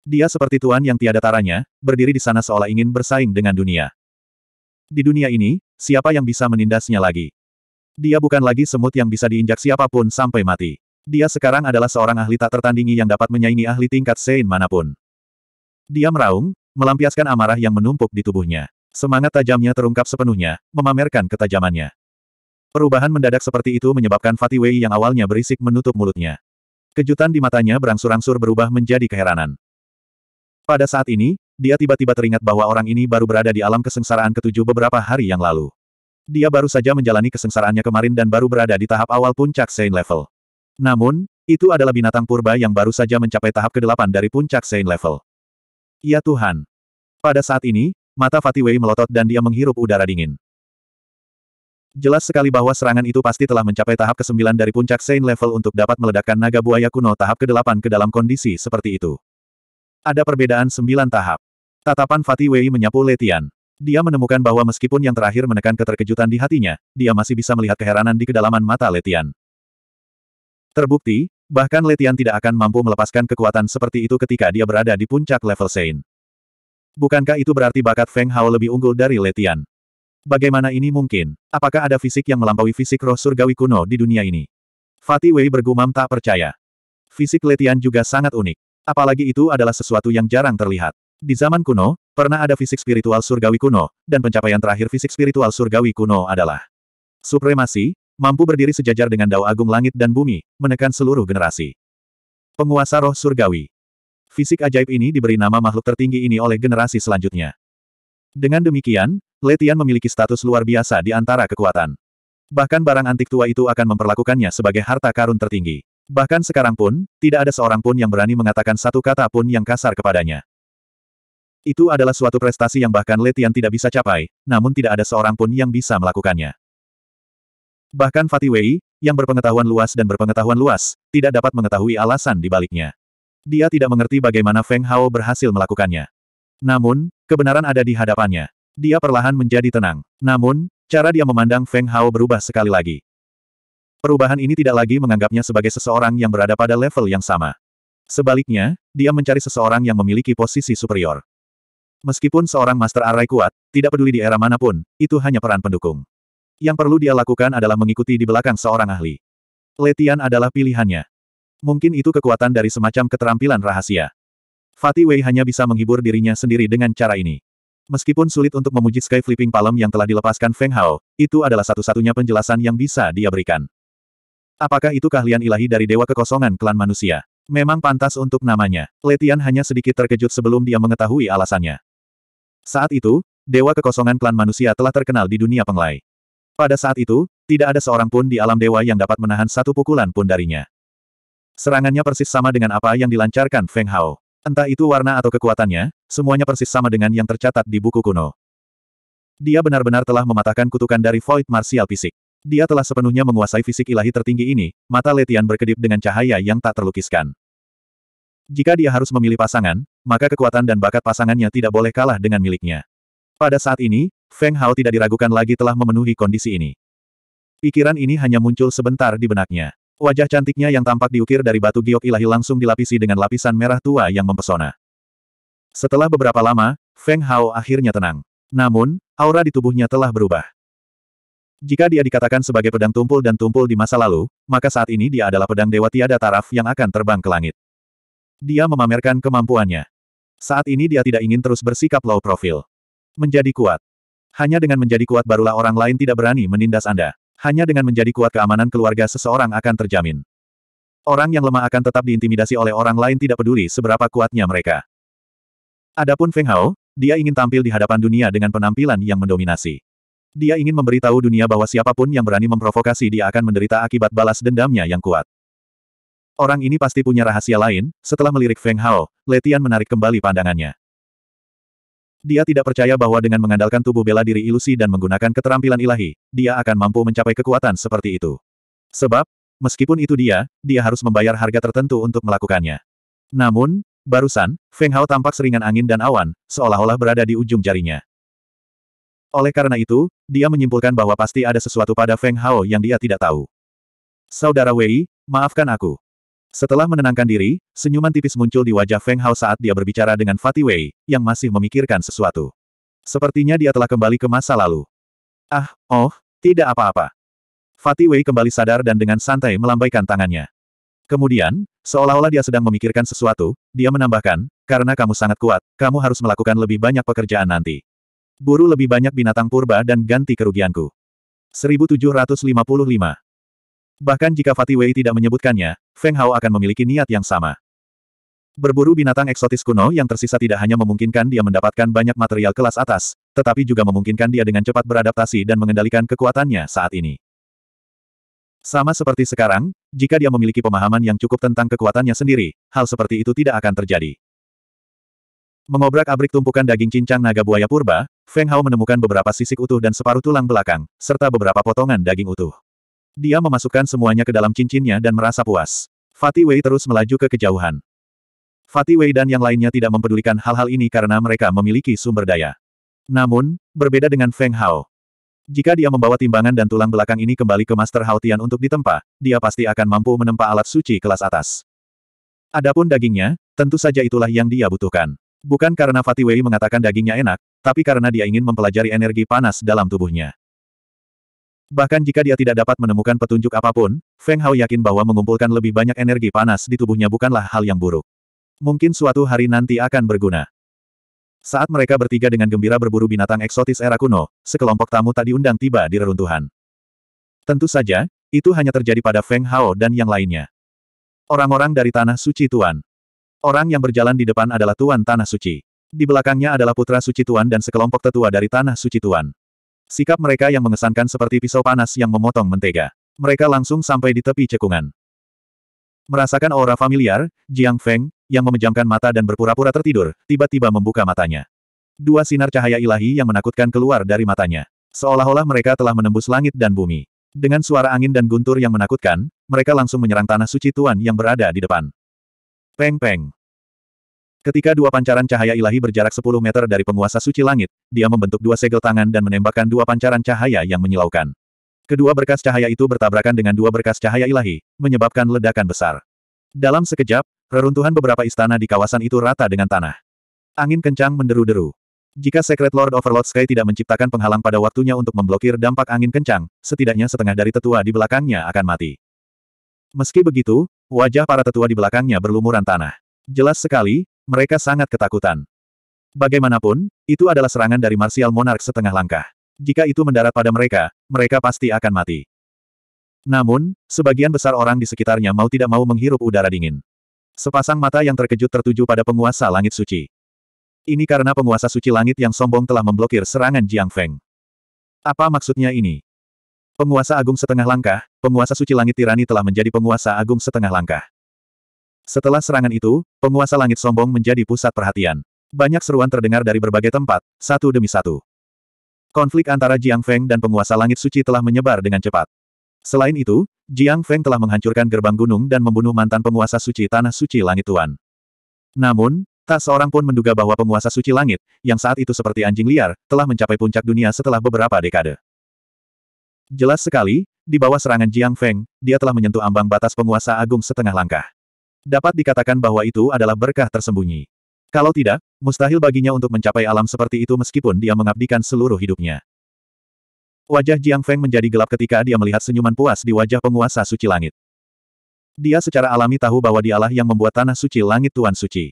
Dia seperti tuan yang tiada taranya, berdiri di sana seolah ingin bersaing dengan dunia. Di dunia ini, siapa yang bisa menindasnya lagi? Dia bukan lagi semut yang bisa diinjak siapapun sampai mati. Dia sekarang adalah seorang ahli tak tertandingi yang dapat menyaingi ahli tingkat Sein manapun. Dia meraung, melampiaskan amarah yang menumpuk di tubuhnya. Semangat tajamnya terungkap sepenuhnya, memamerkan ketajamannya. Perubahan mendadak seperti itu menyebabkan Fatih Wei yang awalnya berisik menutup mulutnya. Kejutan di matanya berangsur-angsur berubah menjadi keheranan. Pada saat ini, dia tiba-tiba teringat bahwa orang ini baru berada di alam kesengsaraan ketujuh beberapa hari yang lalu. Dia baru saja menjalani kesengsaraannya kemarin dan baru berada di tahap awal puncak Saint level. Namun, itu adalah binatang purba yang baru saja mencapai tahap ke-8 dari puncak Saint level. Ya Tuhan. Pada saat ini, Mata Fatih Wei melotot dan dia menghirup udara dingin. Jelas sekali bahwa serangan itu pasti telah mencapai tahap ke-9 dari puncak Saint level untuk dapat meledakkan naga buaya kuno tahap ke-8 ke dalam kondisi seperti itu. Ada perbedaan 9 tahap. Tatapan Fatih Wei menyapu Letian. Dia menemukan bahwa meskipun yang terakhir menekan keterkejutan di hatinya, dia masih bisa melihat keheranan di kedalaman mata Letian. Terbukti, bahkan Letian tidak akan mampu melepaskan kekuatan seperti itu ketika dia berada di puncak level Saint. Bukankah itu berarti bakat Feng Hao lebih unggul dari Letian? Bagaimana ini mungkin? Apakah ada fisik yang melampaui fisik roh surgawi kuno di dunia ini? Fatih Wei bergumam tak percaya. Fisik Letian juga sangat unik. Apalagi itu adalah sesuatu yang jarang terlihat. Di zaman kuno, pernah ada fisik spiritual surgawi kuno, dan pencapaian terakhir fisik spiritual surgawi kuno adalah supremasi, mampu berdiri sejajar dengan dao agung langit dan bumi, menekan seluruh generasi. Penguasa roh surgawi, Fisik ajaib ini diberi nama makhluk tertinggi ini oleh generasi selanjutnya. Dengan demikian, Letian memiliki status luar biasa di antara kekuatan. Bahkan barang antik tua itu akan memperlakukannya sebagai harta karun tertinggi. Bahkan sekarang pun, tidak ada seorang pun yang berani mengatakan satu kata pun yang kasar kepadanya. Itu adalah suatu prestasi yang bahkan Letian tidak bisa capai, namun tidak ada seorang pun yang bisa melakukannya. Bahkan Fatih Wei, yang berpengetahuan luas dan berpengetahuan luas, tidak dapat mengetahui alasan di baliknya. Dia tidak mengerti bagaimana Feng Hao berhasil melakukannya. Namun, kebenaran ada di hadapannya. Dia perlahan menjadi tenang. Namun, cara dia memandang Feng Hao berubah sekali lagi. Perubahan ini tidak lagi menganggapnya sebagai seseorang yang berada pada level yang sama. Sebaliknya, dia mencari seseorang yang memiliki posisi superior. Meskipun seorang Master Array kuat, tidak peduli di era manapun, itu hanya peran pendukung. Yang perlu dia lakukan adalah mengikuti di belakang seorang ahli. Letian adalah pilihannya. Mungkin itu kekuatan dari semacam keterampilan rahasia. Fatih Wei hanya bisa menghibur dirinya sendiri dengan cara ini. Meskipun sulit untuk memuji Sky Flipping Palm yang telah dilepaskan Feng Hao, itu adalah satu-satunya penjelasan yang bisa dia berikan. Apakah itu keahlian ilahi dari Dewa Kekosongan Klan Manusia? Memang pantas untuk namanya. Letian hanya sedikit terkejut sebelum dia mengetahui alasannya. Saat itu, Dewa Kekosongan Klan Manusia telah terkenal di dunia penglai. Pada saat itu, tidak ada seorang pun di alam dewa yang dapat menahan satu pukulan pun darinya. Serangannya persis sama dengan apa yang dilancarkan Feng Hao. Entah itu warna atau kekuatannya, semuanya persis sama dengan yang tercatat di buku kuno. Dia benar-benar telah mematahkan kutukan dari void martial fisik. Dia telah sepenuhnya menguasai fisik ilahi tertinggi ini, mata Letian berkedip dengan cahaya yang tak terlukiskan. Jika dia harus memilih pasangan, maka kekuatan dan bakat pasangannya tidak boleh kalah dengan miliknya. Pada saat ini, Feng Hao tidak diragukan lagi telah memenuhi kondisi ini. Pikiran ini hanya muncul sebentar di benaknya. Wajah cantiknya yang tampak diukir dari batu giok ilahi langsung dilapisi dengan lapisan merah tua yang mempesona. Setelah beberapa lama, Feng Hao akhirnya tenang. Namun, aura di tubuhnya telah berubah. Jika dia dikatakan sebagai pedang tumpul dan tumpul di masa lalu, maka saat ini dia adalah pedang dewa tiada taraf yang akan terbang ke langit. Dia memamerkan kemampuannya. Saat ini dia tidak ingin terus bersikap low profile. Menjadi kuat. Hanya dengan menjadi kuat barulah orang lain tidak berani menindas Anda hanya dengan menjadi kuat keamanan keluarga seseorang akan terjamin. Orang yang lemah akan tetap diintimidasi oleh orang lain tidak peduli seberapa kuatnya mereka. Adapun Feng Hao, dia ingin tampil di hadapan dunia dengan penampilan yang mendominasi. Dia ingin memberitahu dunia bahwa siapapun yang berani memprovokasi dia akan menderita akibat balas dendamnya yang kuat. Orang ini pasti punya rahasia lain, setelah melirik Feng Hao, Letian menarik kembali pandangannya. Dia tidak percaya bahwa dengan mengandalkan tubuh bela diri ilusi dan menggunakan keterampilan ilahi, dia akan mampu mencapai kekuatan seperti itu. Sebab, meskipun itu dia, dia harus membayar harga tertentu untuk melakukannya. Namun, barusan, Feng Hao tampak seringan angin dan awan, seolah-olah berada di ujung jarinya. Oleh karena itu, dia menyimpulkan bahwa pasti ada sesuatu pada Feng Hao yang dia tidak tahu. Saudara Wei, maafkan aku. Setelah menenangkan diri, senyuman tipis muncul di wajah Feng Hao saat dia berbicara dengan Fatih Wei, yang masih memikirkan sesuatu. Sepertinya dia telah kembali ke masa lalu. Ah, oh, tidak apa-apa. Fatih Wei kembali sadar dan dengan santai melambaikan tangannya. Kemudian, seolah-olah dia sedang memikirkan sesuatu, dia menambahkan, karena kamu sangat kuat, kamu harus melakukan lebih banyak pekerjaan nanti. Buru lebih banyak binatang purba dan ganti kerugianku. 1755 Bahkan jika Fatih Wei tidak menyebutkannya, Feng Hao akan memiliki niat yang sama. Berburu binatang eksotis kuno yang tersisa tidak hanya memungkinkan dia mendapatkan banyak material kelas atas, tetapi juga memungkinkan dia dengan cepat beradaptasi dan mengendalikan kekuatannya saat ini. Sama seperti sekarang, jika dia memiliki pemahaman yang cukup tentang kekuatannya sendiri, hal seperti itu tidak akan terjadi. Mengobrak-abrik tumpukan daging cincang naga buaya purba, Feng Hao menemukan beberapa sisik utuh dan separuh tulang belakang, serta beberapa potongan daging utuh. Dia memasukkan semuanya ke dalam cincinnya dan merasa puas. Fatih Wei terus melaju ke kejauhan. Fatih Wei dan yang lainnya tidak mempedulikan hal-hal ini karena mereka memiliki sumber daya. Namun, berbeda dengan Feng Hao. Jika dia membawa timbangan dan tulang belakang ini kembali ke Master Hao Tian untuk ditempa, dia pasti akan mampu menempa alat suci kelas atas. Adapun dagingnya, tentu saja itulah yang dia butuhkan. Bukan karena Fatih Wei mengatakan dagingnya enak, tapi karena dia ingin mempelajari energi panas dalam tubuhnya. Bahkan jika dia tidak dapat menemukan petunjuk apapun, Feng Hao yakin bahwa mengumpulkan lebih banyak energi panas di tubuhnya bukanlah hal yang buruk. Mungkin suatu hari nanti akan berguna. Saat mereka bertiga dengan gembira berburu binatang eksotis era kuno, sekelompok tamu tadi undang tiba di reruntuhan. Tentu saja, itu hanya terjadi pada Feng Hao dan yang lainnya. Orang-orang dari Tanah Suci Tuan. Orang yang berjalan di depan adalah Tuan Tanah Suci. Di belakangnya adalah Putra Suci Tuan dan sekelompok tetua dari Tanah Suci Tuan. Sikap mereka yang mengesankan seperti pisau panas yang memotong mentega. Mereka langsung sampai di tepi cekungan. Merasakan aura familiar, Jiang Feng, yang memejamkan mata dan berpura-pura tertidur, tiba-tiba membuka matanya. Dua sinar cahaya ilahi yang menakutkan keluar dari matanya. Seolah-olah mereka telah menembus langit dan bumi. Dengan suara angin dan guntur yang menakutkan, mereka langsung menyerang tanah suci Tuan yang berada di depan. Peng-peng. Ketika dua pancaran cahaya ilahi berjarak 10 meter dari penguasa suci langit, dia membentuk dua segel tangan dan menembakkan dua pancaran cahaya yang menyilaukan. Kedua berkas cahaya itu bertabrakan dengan dua berkas cahaya ilahi, menyebabkan ledakan besar. Dalam sekejap, reruntuhan beberapa istana di kawasan itu rata dengan tanah. Angin kencang menderu-deru. Jika Secret Lord Overlord Sky tidak menciptakan penghalang pada waktunya untuk memblokir dampak angin kencang, setidaknya setengah dari tetua di belakangnya akan mati. Meski begitu, wajah para tetua di belakangnya berlumuran tanah. Jelas sekali, mereka sangat ketakutan. Bagaimanapun, itu adalah serangan dari Martial Monarch setengah langkah. Jika itu mendarat pada mereka, mereka pasti akan mati. Namun, sebagian besar orang di sekitarnya mau tidak mau menghirup udara dingin. Sepasang mata yang terkejut tertuju pada penguasa langit suci. Ini karena penguasa suci langit yang sombong telah memblokir serangan Jiang Feng. Apa maksudnya ini? Penguasa agung setengah langkah, penguasa suci langit tirani telah menjadi penguasa agung setengah langkah. Setelah serangan itu, penguasa langit sombong menjadi pusat perhatian. Banyak seruan terdengar dari berbagai tempat, satu demi satu. Konflik antara Jiang Feng dan penguasa langit suci telah menyebar dengan cepat. Selain itu, Jiang Feng telah menghancurkan gerbang gunung dan membunuh mantan penguasa suci tanah suci langit tuan. Namun, tak seorang pun menduga bahwa penguasa suci langit, yang saat itu seperti anjing liar, telah mencapai puncak dunia setelah beberapa dekade. Jelas sekali, di bawah serangan Jiang Feng, dia telah menyentuh ambang batas penguasa agung setengah langkah. Dapat dikatakan bahwa itu adalah berkah tersembunyi. Kalau tidak, mustahil baginya untuk mencapai alam seperti itu meskipun dia mengabdikan seluruh hidupnya. Wajah Jiang Feng menjadi gelap ketika dia melihat senyuman puas di wajah penguasa suci langit. Dia secara alami tahu bahwa dialah yang membuat tanah suci langit Tuan Suci.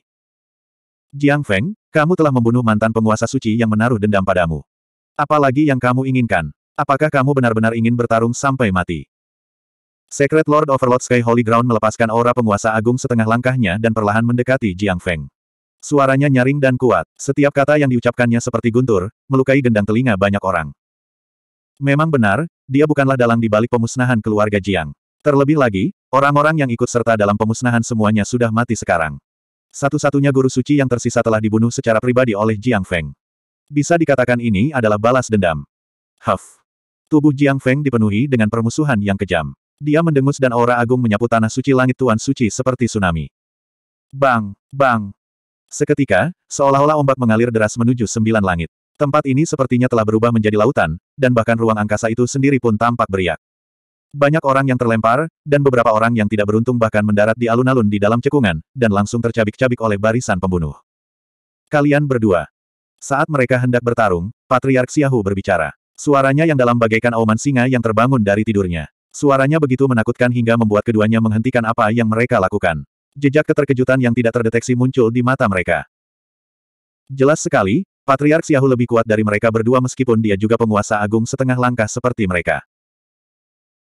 Jiang Feng, kamu telah membunuh mantan penguasa suci yang menaruh dendam padamu. Apalagi yang kamu inginkan? Apakah kamu benar-benar ingin bertarung sampai mati? Secret Lord Overlord Sky Holy Ground melepaskan aura penguasa agung setengah langkahnya dan perlahan mendekati Jiang Feng. Suaranya nyaring dan kuat, setiap kata yang diucapkannya seperti guntur, melukai gendang telinga banyak orang. Memang benar, dia bukanlah dalang di balik pemusnahan keluarga Jiang. Terlebih lagi, orang-orang yang ikut serta dalam pemusnahan semuanya sudah mati sekarang. Satu-satunya guru suci yang tersisa telah dibunuh secara pribadi oleh Jiang Feng. Bisa dikatakan ini adalah balas dendam. Huff. Tubuh Jiang Feng dipenuhi dengan permusuhan yang kejam. Dia mendengus dan aura agung menyapu tanah suci langit Tuan Suci seperti tsunami. Bang! Bang! Seketika, seolah-olah ombak mengalir deras menuju sembilan langit. Tempat ini sepertinya telah berubah menjadi lautan, dan bahkan ruang angkasa itu sendiri pun tampak beriak. Banyak orang yang terlempar, dan beberapa orang yang tidak beruntung bahkan mendarat di alun-alun di dalam cekungan, dan langsung tercabik-cabik oleh barisan pembunuh. Kalian berdua. Saat mereka hendak bertarung, Patriark Siahu berbicara. Suaranya yang dalam bagaikan auman singa yang terbangun dari tidurnya. Suaranya begitu menakutkan hingga membuat keduanya menghentikan apa yang mereka lakukan. Jejak keterkejutan yang tidak terdeteksi muncul di mata mereka. Jelas sekali, Patriark Xiahu lebih kuat dari mereka berdua meskipun dia juga penguasa agung setengah langkah seperti mereka.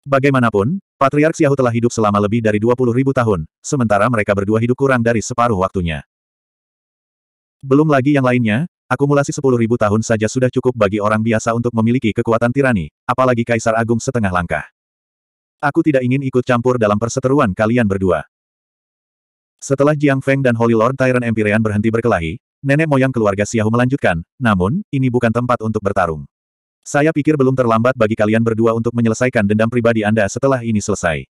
Bagaimanapun, Patriark Xiahu telah hidup selama lebih dari 20 ribu tahun, sementara mereka berdua hidup kurang dari separuh waktunya. Belum lagi yang lainnya, akumulasi ribu tahun saja sudah cukup bagi orang biasa untuk memiliki kekuatan tirani, apalagi Kaisar Agung setengah langkah. Aku tidak ingin ikut campur dalam perseteruan kalian berdua. Setelah Jiang Feng dan Holy Lord Tyrant Empyrean berhenti berkelahi, nenek moyang keluarga Xiahu melanjutkan, namun, ini bukan tempat untuk bertarung. Saya pikir belum terlambat bagi kalian berdua untuk menyelesaikan dendam pribadi Anda setelah ini selesai.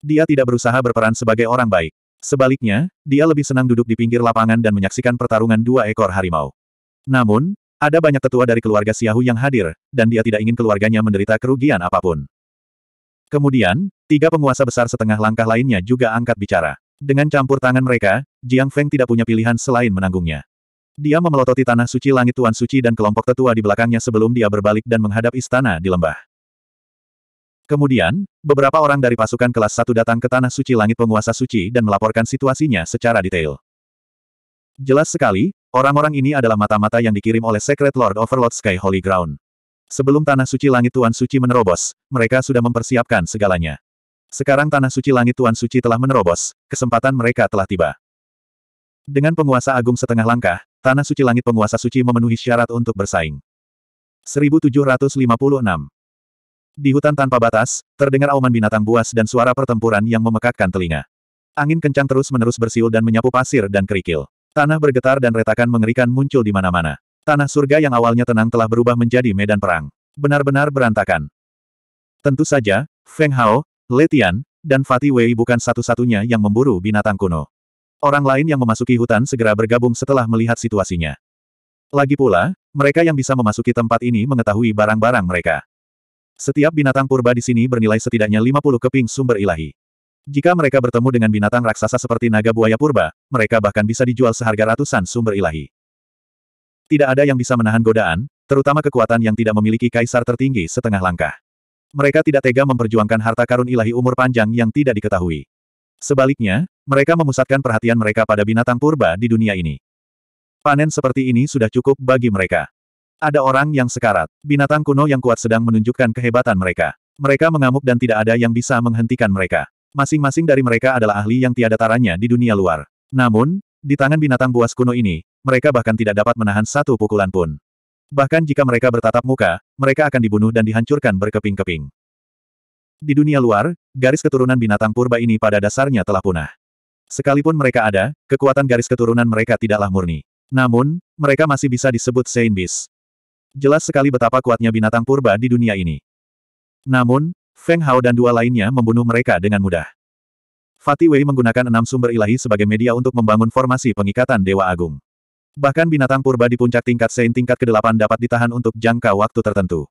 Dia tidak berusaha berperan sebagai orang baik. Sebaliknya, dia lebih senang duduk di pinggir lapangan dan menyaksikan pertarungan dua ekor harimau. Namun, ada banyak tetua dari keluarga Xiahu yang hadir, dan dia tidak ingin keluarganya menderita kerugian apapun. Kemudian, tiga penguasa besar setengah langkah lainnya juga angkat bicara. Dengan campur tangan mereka, Jiang Feng tidak punya pilihan selain menanggungnya. Dia memelototi tanah suci langit Tuan Suci dan kelompok tetua di belakangnya sebelum dia berbalik dan menghadap istana di lembah. Kemudian, beberapa orang dari pasukan kelas 1 datang ke tanah suci langit penguasa suci dan melaporkan situasinya secara detail. Jelas sekali, orang-orang ini adalah mata-mata yang dikirim oleh Secret Lord Overlord Sky Holy Ground. Sebelum Tanah Suci Langit Tuan Suci menerobos, mereka sudah mempersiapkan segalanya. Sekarang Tanah Suci Langit Tuan Suci telah menerobos, kesempatan mereka telah tiba. Dengan penguasa agung setengah langkah, Tanah Suci Langit penguasa suci memenuhi syarat untuk bersaing. 1756 Di hutan tanpa batas, terdengar auman binatang buas dan suara pertempuran yang memekakkan telinga. Angin kencang terus-menerus bersiul dan menyapu pasir dan kerikil. Tanah bergetar dan retakan mengerikan muncul di mana-mana. Tanah surga yang awalnya tenang telah berubah menjadi medan perang. Benar-benar berantakan. Tentu saja, Feng Hao, Letian, dan Fatih Wei bukan satu-satunya yang memburu binatang kuno. Orang lain yang memasuki hutan segera bergabung setelah melihat situasinya. Lagi pula, mereka yang bisa memasuki tempat ini mengetahui barang-barang mereka. Setiap binatang purba di sini bernilai setidaknya 50 keping sumber ilahi. Jika mereka bertemu dengan binatang raksasa seperti naga buaya purba, mereka bahkan bisa dijual seharga ratusan sumber ilahi. Tidak ada yang bisa menahan godaan, terutama kekuatan yang tidak memiliki kaisar tertinggi setengah langkah. Mereka tidak tega memperjuangkan harta karun ilahi umur panjang yang tidak diketahui. Sebaliknya, mereka memusatkan perhatian mereka pada binatang purba di dunia ini. Panen seperti ini sudah cukup bagi mereka. Ada orang yang sekarat, binatang kuno yang kuat sedang menunjukkan kehebatan mereka. Mereka mengamuk dan tidak ada yang bisa menghentikan mereka. Masing-masing dari mereka adalah ahli yang tiada taranya di dunia luar. Namun, di tangan binatang buas kuno ini, mereka bahkan tidak dapat menahan satu pukulan pun. Bahkan jika mereka bertatap muka, mereka akan dibunuh dan dihancurkan berkeping-keping. Di dunia luar, garis keturunan binatang purba ini pada dasarnya telah punah. Sekalipun mereka ada, kekuatan garis keturunan mereka tidaklah murni. Namun, mereka masih bisa disebut Saint Beast. Jelas sekali betapa kuatnya binatang purba di dunia ini. Namun, Feng Hao dan dua lainnya membunuh mereka dengan mudah. Fatih Wei menggunakan enam sumber ilahi sebagai media untuk membangun formasi pengikatan Dewa Agung. Bahkan binatang purba di puncak tingkat Sein tingkat ke-8 dapat ditahan untuk jangka waktu tertentu.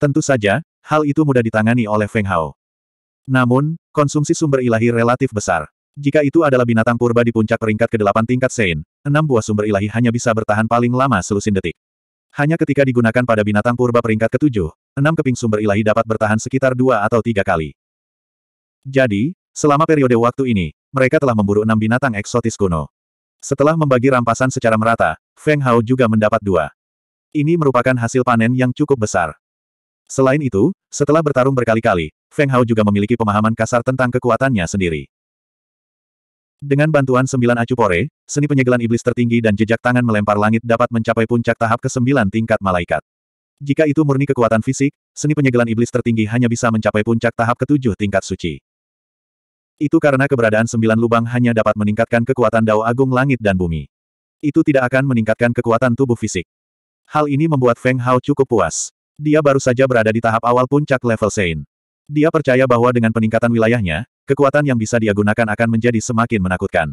Tentu saja, hal itu mudah ditangani oleh Feng Hao. Namun, konsumsi sumber ilahi relatif besar. Jika itu adalah binatang purba di puncak peringkat ke-8 tingkat Sein, enam buah sumber ilahi hanya bisa bertahan paling lama selusin detik. Hanya ketika digunakan pada binatang purba peringkat ke-7, enam keping sumber ilahi dapat bertahan sekitar dua atau tiga kali. Jadi, Selama periode waktu ini, mereka telah memburu enam binatang eksotis kuno. Setelah membagi rampasan secara merata, Feng Hao juga mendapat dua. Ini merupakan hasil panen yang cukup besar. Selain itu, setelah bertarung berkali-kali, Feng Hao juga memiliki pemahaman kasar tentang kekuatannya sendiri. Dengan bantuan sembilan acu pore, seni penyegelan iblis tertinggi dan jejak tangan melempar langit dapat mencapai puncak tahap ke-9 tingkat malaikat. Jika itu murni kekuatan fisik, seni penyegelan iblis tertinggi hanya bisa mencapai puncak tahap ke-7 tingkat suci. Itu karena keberadaan sembilan lubang hanya dapat meningkatkan kekuatan Dao Agung Langit dan Bumi. Itu tidak akan meningkatkan kekuatan tubuh fisik. Hal ini membuat Feng Hao cukup puas. Dia baru saja berada di tahap awal puncak level Sein. Dia percaya bahwa dengan peningkatan wilayahnya, kekuatan yang bisa dia gunakan akan menjadi semakin menakutkan.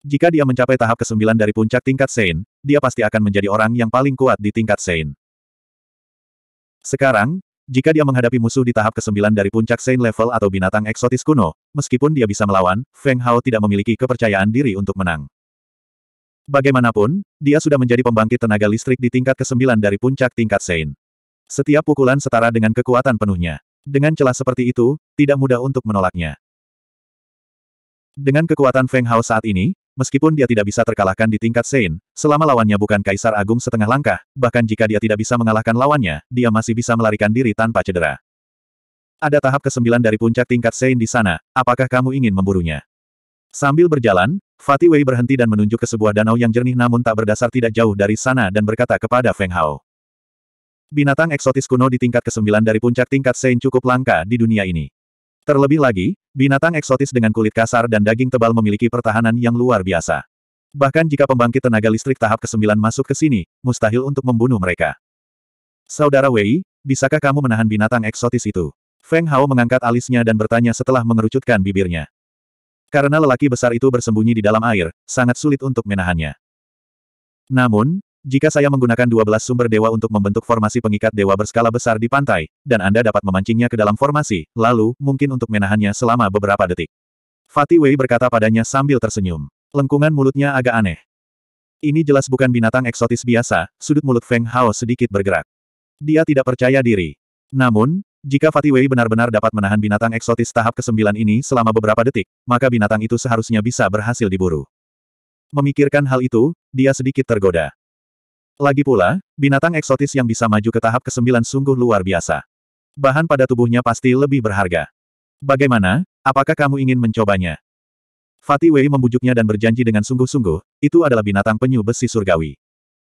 Jika dia mencapai tahap ke-9 dari puncak tingkat Sein, dia pasti akan menjadi orang yang paling kuat di tingkat Sein. Sekarang, jika dia menghadapi musuh di tahap ke-9 dari puncak Saint Level atau binatang eksotis kuno, meskipun dia bisa melawan, Feng Hao tidak memiliki kepercayaan diri untuk menang. Bagaimanapun, dia sudah menjadi pembangkit tenaga listrik di tingkat ke-9 dari puncak tingkat Saint. Setiap pukulan setara dengan kekuatan penuhnya. Dengan celah seperti itu, tidak mudah untuk menolaknya. Dengan kekuatan Feng Hao saat ini, Meskipun dia tidak bisa terkalahkan di tingkat Sein, selama lawannya bukan Kaisar Agung setengah langkah, bahkan jika dia tidak bisa mengalahkan lawannya, dia masih bisa melarikan diri tanpa cedera. Ada tahap ke-9 dari puncak tingkat Sein di sana, apakah kamu ingin memburunya? Sambil berjalan, Fatih Wei berhenti dan menunjuk ke sebuah danau yang jernih namun tak berdasar tidak jauh dari sana dan berkata kepada Feng Hao. Binatang eksotis kuno di tingkat ke-9 dari puncak tingkat Sein cukup langka di dunia ini. Terlebih lagi, Binatang eksotis dengan kulit kasar dan daging tebal memiliki pertahanan yang luar biasa. Bahkan jika pembangkit tenaga listrik tahap ke-9 masuk ke sini, mustahil untuk membunuh mereka. Saudara Wei, bisakah kamu menahan binatang eksotis itu? Feng Hao mengangkat alisnya dan bertanya setelah mengerucutkan bibirnya. Karena lelaki besar itu bersembunyi di dalam air, sangat sulit untuk menahannya. Namun, jika saya menggunakan 12 sumber dewa untuk membentuk formasi pengikat dewa berskala besar di pantai, dan Anda dapat memancingnya ke dalam formasi, lalu, mungkin untuk menahannya selama beberapa detik. Fatih Wei berkata padanya sambil tersenyum. Lengkungan mulutnya agak aneh. Ini jelas bukan binatang eksotis biasa, sudut mulut Feng Hao sedikit bergerak. Dia tidak percaya diri. Namun, jika Fatih Wei benar-benar dapat menahan binatang eksotis tahap ke-9 ini selama beberapa detik, maka binatang itu seharusnya bisa berhasil diburu. Memikirkan hal itu, dia sedikit tergoda. Lagi pula, binatang eksotis yang bisa maju ke tahap ke-9 sungguh luar biasa. Bahan pada tubuhnya pasti lebih berharga. Bagaimana, apakah kamu ingin mencobanya? Fatih Wei membujuknya dan berjanji dengan sungguh-sungguh, itu adalah binatang penyu besi surgawi.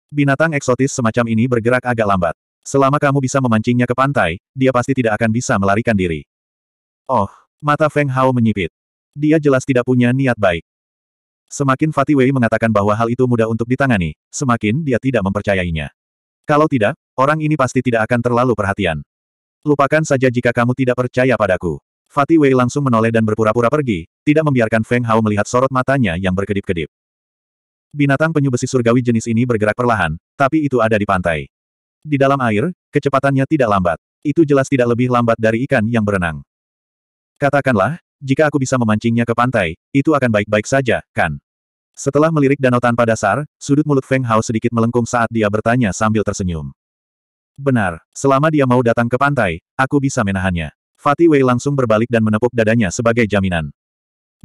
Binatang eksotis semacam ini bergerak agak lambat. Selama kamu bisa memancingnya ke pantai, dia pasti tidak akan bisa melarikan diri. Oh, mata Feng Hao menyipit. Dia jelas tidak punya niat baik. Semakin Fatih Wei mengatakan bahwa hal itu mudah untuk ditangani, semakin dia tidak mempercayainya. Kalau tidak, orang ini pasti tidak akan terlalu perhatian. Lupakan saja jika kamu tidak percaya padaku. Fatih Wei langsung menoleh dan berpura-pura pergi, tidak membiarkan Feng Hao melihat sorot matanya yang berkedip-kedip. Binatang penyu besi surgawi jenis ini bergerak perlahan, tapi itu ada di pantai. Di dalam air, kecepatannya tidak lambat. Itu jelas tidak lebih lambat dari ikan yang berenang. Katakanlah, jika aku bisa memancingnya ke pantai, itu akan baik-baik saja, kan? Setelah melirik danau tanpa dasar, sudut mulut Feng Hao sedikit melengkung saat dia bertanya sambil tersenyum. Benar, selama dia mau datang ke pantai, aku bisa menahannya. Fatih Wei langsung berbalik dan menepuk dadanya sebagai jaminan.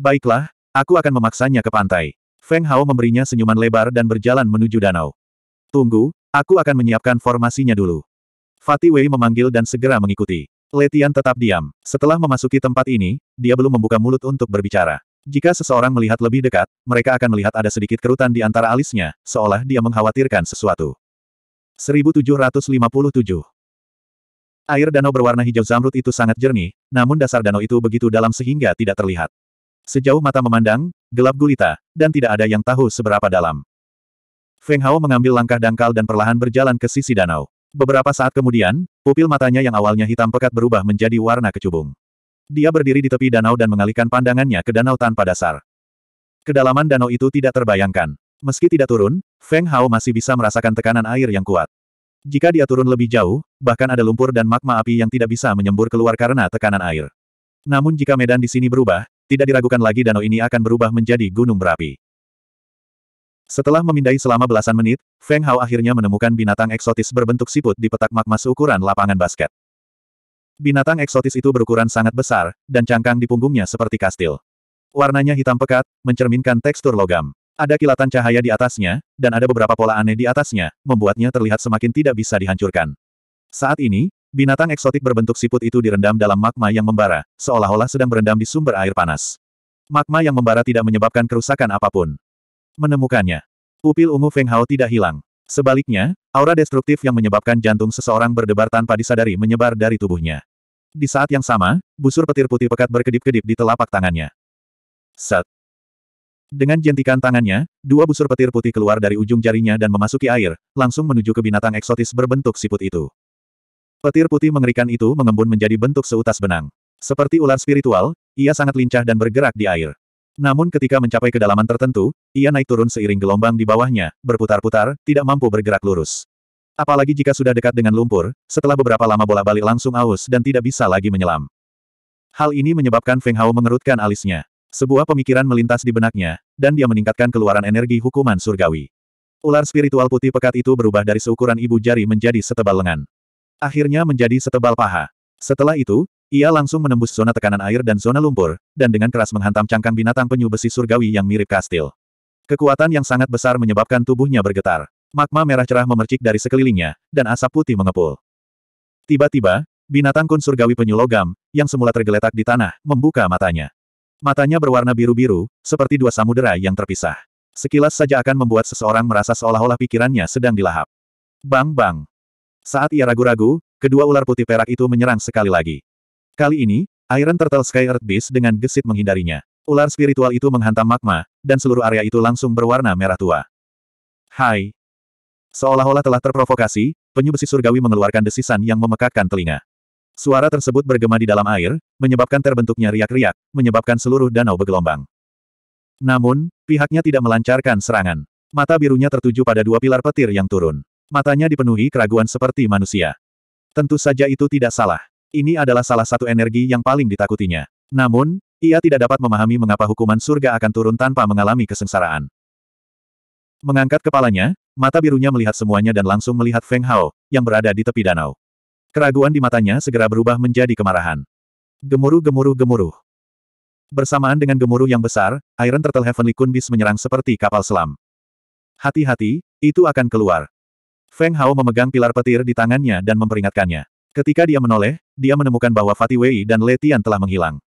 Baiklah, aku akan memaksanya ke pantai. Feng Hao memberinya senyuman lebar dan berjalan menuju danau. Tunggu, aku akan menyiapkan formasinya dulu. Fatih Wei memanggil dan segera mengikuti. Letian tetap diam. Setelah memasuki tempat ini, dia belum membuka mulut untuk berbicara. Jika seseorang melihat lebih dekat, mereka akan melihat ada sedikit kerutan di antara alisnya, seolah dia mengkhawatirkan sesuatu. 1757 Air danau berwarna hijau zamrud itu sangat jernih, namun dasar danau itu begitu dalam sehingga tidak terlihat. Sejauh mata memandang, gelap gulita, dan tidak ada yang tahu seberapa dalam. Feng Hao mengambil langkah dangkal dan perlahan berjalan ke sisi danau. Beberapa saat kemudian, pupil matanya yang awalnya hitam pekat berubah menjadi warna kecubung. Dia berdiri di tepi danau dan mengalihkan pandangannya ke danau tanpa dasar. Kedalaman danau itu tidak terbayangkan. Meski tidak turun, Feng Hao masih bisa merasakan tekanan air yang kuat. Jika dia turun lebih jauh, bahkan ada lumpur dan magma api yang tidak bisa menyembur keluar karena tekanan air. Namun jika medan di sini berubah, tidak diragukan lagi danau ini akan berubah menjadi gunung berapi. Setelah memindai selama belasan menit, Feng Hao akhirnya menemukan binatang eksotis berbentuk siput di petak magma seukuran lapangan basket. Binatang eksotis itu berukuran sangat besar, dan cangkang di punggungnya seperti kastil. Warnanya hitam pekat, mencerminkan tekstur logam. Ada kilatan cahaya di atasnya, dan ada beberapa pola aneh di atasnya, membuatnya terlihat semakin tidak bisa dihancurkan. Saat ini, binatang eksotik berbentuk siput itu direndam dalam magma yang membara, seolah-olah sedang berendam di sumber air panas. Magma yang membara tidak menyebabkan kerusakan apapun menemukannya. Pupil ungu Feng Hao tidak hilang. Sebaliknya, aura destruktif yang menyebabkan jantung seseorang berdebar tanpa disadari menyebar dari tubuhnya. Di saat yang sama, busur petir putih pekat berkedip-kedip di telapak tangannya. Set. Dengan jentikan tangannya, dua busur petir putih keluar dari ujung jarinya dan memasuki air, langsung menuju ke binatang eksotis berbentuk siput itu. Petir putih mengerikan itu mengembun menjadi bentuk seutas benang. Seperti ular spiritual, ia sangat lincah dan bergerak di air. Namun ketika mencapai kedalaman tertentu, ia naik turun seiring gelombang di bawahnya, berputar-putar, tidak mampu bergerak lurus. Apalagi jika sudah dekat dengan lumpur, setelah beberapa lama bola balik langsung aus dan tidak bisa lagi menyelam. Hal ini menyebabkan Feng Hao mengerutkan alisnya. Sebuah pemikiran melintas di benaknya, dan dia meningkatkan keluaran energi hukuman surgawi. Ular spiritual putih pekat itu berubah dari seukuran ibu jari menjadi setebal lengan. Akhirnya menjadi setebal paha. Setelah itu, ia langsung menembus zona tekanan air dan zona lumpur, dan dengan keras menghantam cangkang binatang penyu besi surgawi yang mirip kastil. Kekuatan yang sangat besar menyebabkan tubuhnya bergetar. Magma merah cerah memercik dari sekelilingnya, dan asap putih mengepul. Tiba-tiba, binatang kun surgawi penyu logam, yang semula tergeletak di tanah, membuka matanya. Matanya berwarna biru-biru, seperti dua samudera yang terpisah. Sekilas saja akan membuat seseorang merasa seolah-olah pikirannya sedang dilahap. Bang-bang. Saat ia ragu-ragu, kedua ular putih perak itu menyerang sekali lagi. Kali ini, Iron Turtle Sky Earth Beast dengan gesit menghindarinya. Ular spiritual itu menghantam magma, dan seluruh area itu langsung berwarna merah tua. Hai. Seolah-olah telah terprovokasi, penyu besi surgawi mengeluarkan desisan yang memekakkan telinga. Suara tersebut bergema di dalam air, menyebabkan terbentuknya riak-riak, menyebabkan seluruh danau bergelombang. Namun, pihaknya tidak melancarkan serangan. Mata birunya tertuju pada dua pilar petir yang turun. Matanya dipenuhi keraguan seperti manusia. Tentu saja itu tidak salah. Ini adalah salah satu energi yang paling ditakutinya. Namun, ia tidak dapat memahami mengapa hukuman surga akan turun tanpa mengalami kesengsaraan. Mengangkat kepalanya, mata birunya melihat semuanya dan langsung melihat Feng Hao, yang berada di tepi danau. Keraguan di matanya segera berubah menjadi kemarahan. Gemuruh gemuruh gemuruh. Bersamaan dengan gemuruh yang besar, Iron Turtle Heavenly Kunbis menyerang seperti kapal selam. Hati-hati, itu akan keluar. Feng Hao memegang pilar petir di tangannya dan memperingatkannya. Ketika dia menoleh, dia menemukan bahwa Fatih Wei dan Letian telah menghilang.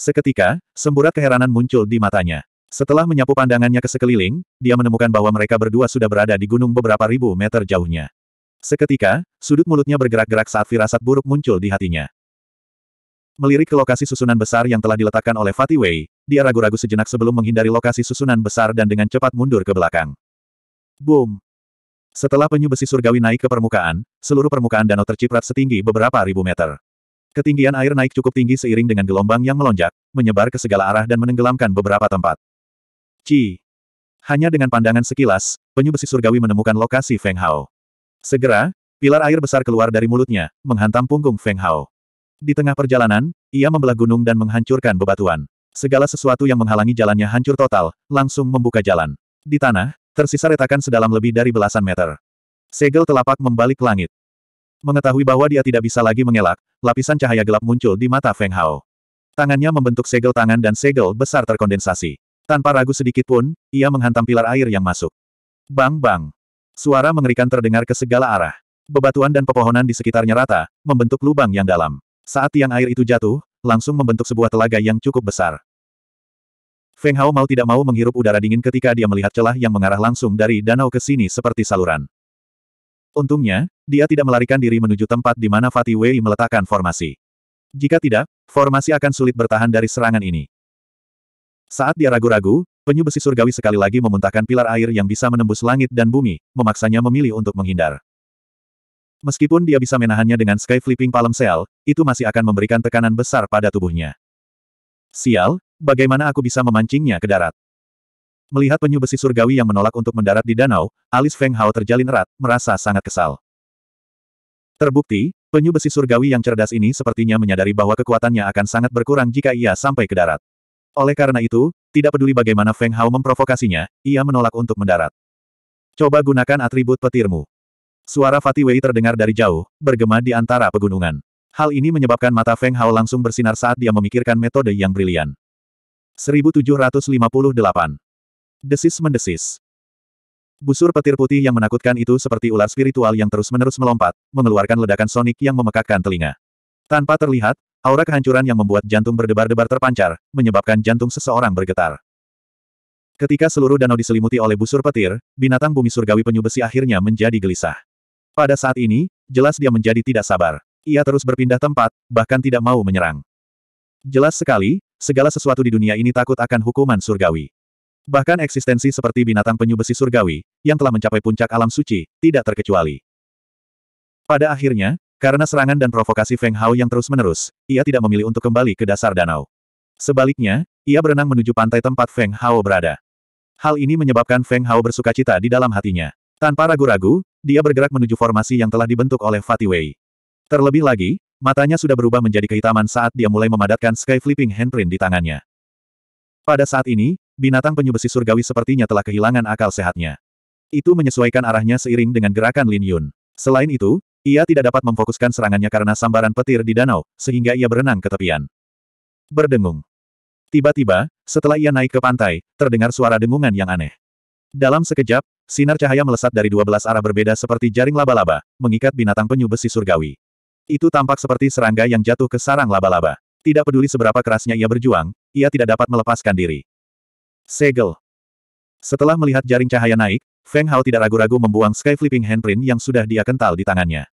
Seketika, semburat keheranan muncul di matanya. Setelah menyapu pandangannya ke sekeliling, dia menemukan bahwa mereka berdua sudah berada di gunung beberapa ribu meter jauhnya. Seketika, sudut mulutnya bergerak-gerak saat firasat buruk muncul di hatinya. Melirik ke lokasi susunan besar yang telah diletakkan oleh Fatih Wei, dia ragu-ragu sejenak sebelum menghindari lokasi susunan besar dan dengan cepat mundur ke belakang. Boom! Setelah penyu besi surgawi naik ke permukaan, seluruh permukaan danau terciprat setinggi beberapa ribu meter. Ketinggian air naik cukup tinggi seiring dengan gelombang yang melonjak, menyebar ke segala arah dan menenggelamkan beberapa tempat. Ci. Hanya dengan pandangan sekilas, penyu besi surgawi menemukan lokasi Feng Hao. Segera, pilar air besar keluar dari mulutnya, menghantam punggung Feng Hao. Di tengah perjalanan, ia membelah gunung dan menghancurkan bebatuan. Segala sesuatu yang menghalangi jalannya hancur total, langsung membuka jalan. Di tanah, Tersisa retakan sedalam lebih dari belasan meter. Segel telapak membalik langit. Mengetahui bahwa dia tidak bisa lagi mengelak, lapisan cahaya gelap muncul di mata Feng Hao. Tangannya membentuk segel tangan dan segel besar terkondensasi. Tanpa ragu sedikit pun, ia menghantam pilar air yang masuk. Bang-bang. Suara mengerikan terdengar ke segala arah. Bebatuan dan pepohonan di sekitarnya rata, membentuk lubang yang dalam. Saat tiang air itu jatuh, langsung membentuk sebuah telaga yang cukup besar. Feng Hao mau tidak mau menghirup udara dingin ketika dia melihat celah yang mengarah langsung dari danau ke sini seperti saluran. Untungnya, dia tidak melarikan diri menuju tempat di mana Fatih Wei meletakkan formasi. Jika tidak, formasi akan sulit bertahan dari serangan ini. Saat dia ragu-ragu, penyu besi surgawi sekali lagi memuntahkan pilar air yang bisa menembus langit dan bumi, memaksanya memilih untuk menghindar. Meskipun dia bisa menahannya dengan Sky Flipping Palm Sail, itu masih akan memberikan tekanan besar pada tubuhnya. Sial, bagaimana aku bisa memancingnya ke darat? Melihat penyu besi surgawi yang menolak untuk mendarat di danau, alis Feng Hao terjalin erat, merasa sangat kesal. Terbukti, penyu besi surgawi yang cerdas ini sepertinya menyadari bahwa kekuatannya akan sangat berkurang jika ia sampai ke darat. Oleh karena itu, tidak peduli bagaimana Feng Hao memprovokasinya, ia menolak untuk mendarat. Coba gunakan atribut petirmu. Suara Fatih Wei terdengar dari jauh, bergema di antara pegunungan. Hal ini menyebabkan mata Feng Hao langsung bersinar saat dia memikirkan metode yang brilian. 1758. Desis mendesis. Busur petir putih yang menakutkan itu seperti ular spiritual yang terus-menerus melompat, mengeluarkan ledakan sonik yang memekakkan telinga. Tanpa terlihat, aura kehancuran yang membuat jantung berdebar-debar terpancar, menyebabkan jantung seseorang bergetar. Ketika seluruh danau diselimuti oleh busur petir, binatang bumi surgawi penyu besi akhirnya menjadi gelisah. Pada saat ini, jelas dia menjadi tidak sabar. Ia terus berpindah tempat, bahkan tidak mau menyerang. Jelas sekali, segala sesuatu di dunia ini takut akan hukuman surgawi. Bahkan eksistensi seperti binatang penyu besi surgawi, yang telah mencapai puncak alam suci, tidak terkecuali. Pada akhirnya, karena serangan dan provokasi Feng Hao yang terus-menerus, ia tidak memilih untuk kembali ke dasar danau. Sebaliknya, ia berenang menuju pantai tempat Feng Hao berada. Hal ini menyebabkan Feng Hao bersuka cita di dalam hatinya. Tanpa ragu-ragu, dia bergerak menuju formasi yang telah dibentuk oleh Fatih Wei. Terlebih lagi, matanya sudah berubah menjadi kehitaman saat dia mulai memadatkan sky flipping handprint di tangannya. Pada saat ini, binatang penyubesi surgawi sepertinya telah kehilangan akal sehatnya. Itu menyesuaikan arahnya seiring dengan gerakan Lin Yun. Selain itu, ia tidak dapat memfokuskan serangannya karena sambaran petir di danau, sehingga ia berenang ke tepian. Berdengung. Tiba-tiba, setelah ia naik ke pantai, terdengar suara dengungan yang aneh. Dalam sekejap, sinar cahaya melesat dari dua belas arah berbeda seperti jaring laba-laba, mengikat binatang penyu besi surgawi. Itu tampak seperti serangga yang jatuh ke sarang laba-laba. Tidak peduli seberapa kerasnya ia berjuang, ia tidak dapat melepaskan diri. Segel. Setelah melihat jaring cahaya naik, Feng Hao tidak ragu-ragu membuang Sky Flipping Handprint yang sudah dia kental di tangannya.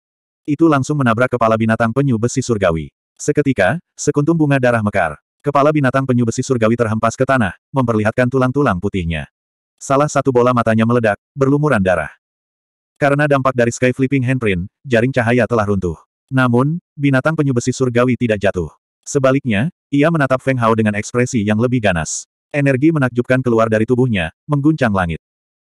Itu langsung menabrak kepala binatang penyu besi surgawi. Seketika, sekuntum bunga darah mekar. Kepala binatang penyu besi surgawi terhempas ke tanah, memperlihatkan tulang-tulang putihnya. Salah satu bola matanya meledak, berlumuran darah. Karena dampak dari Sky Flipping Handprint, jaring cahaya telah runtuh. Namun, binatang penyu besi surgawi tidak jatuh. Sebaliknya, ia menatap Feng Hao dengan ekspresi yang lebih ganas. Energi menakjubkan keluar dari tubuhnya, mengguncang langit.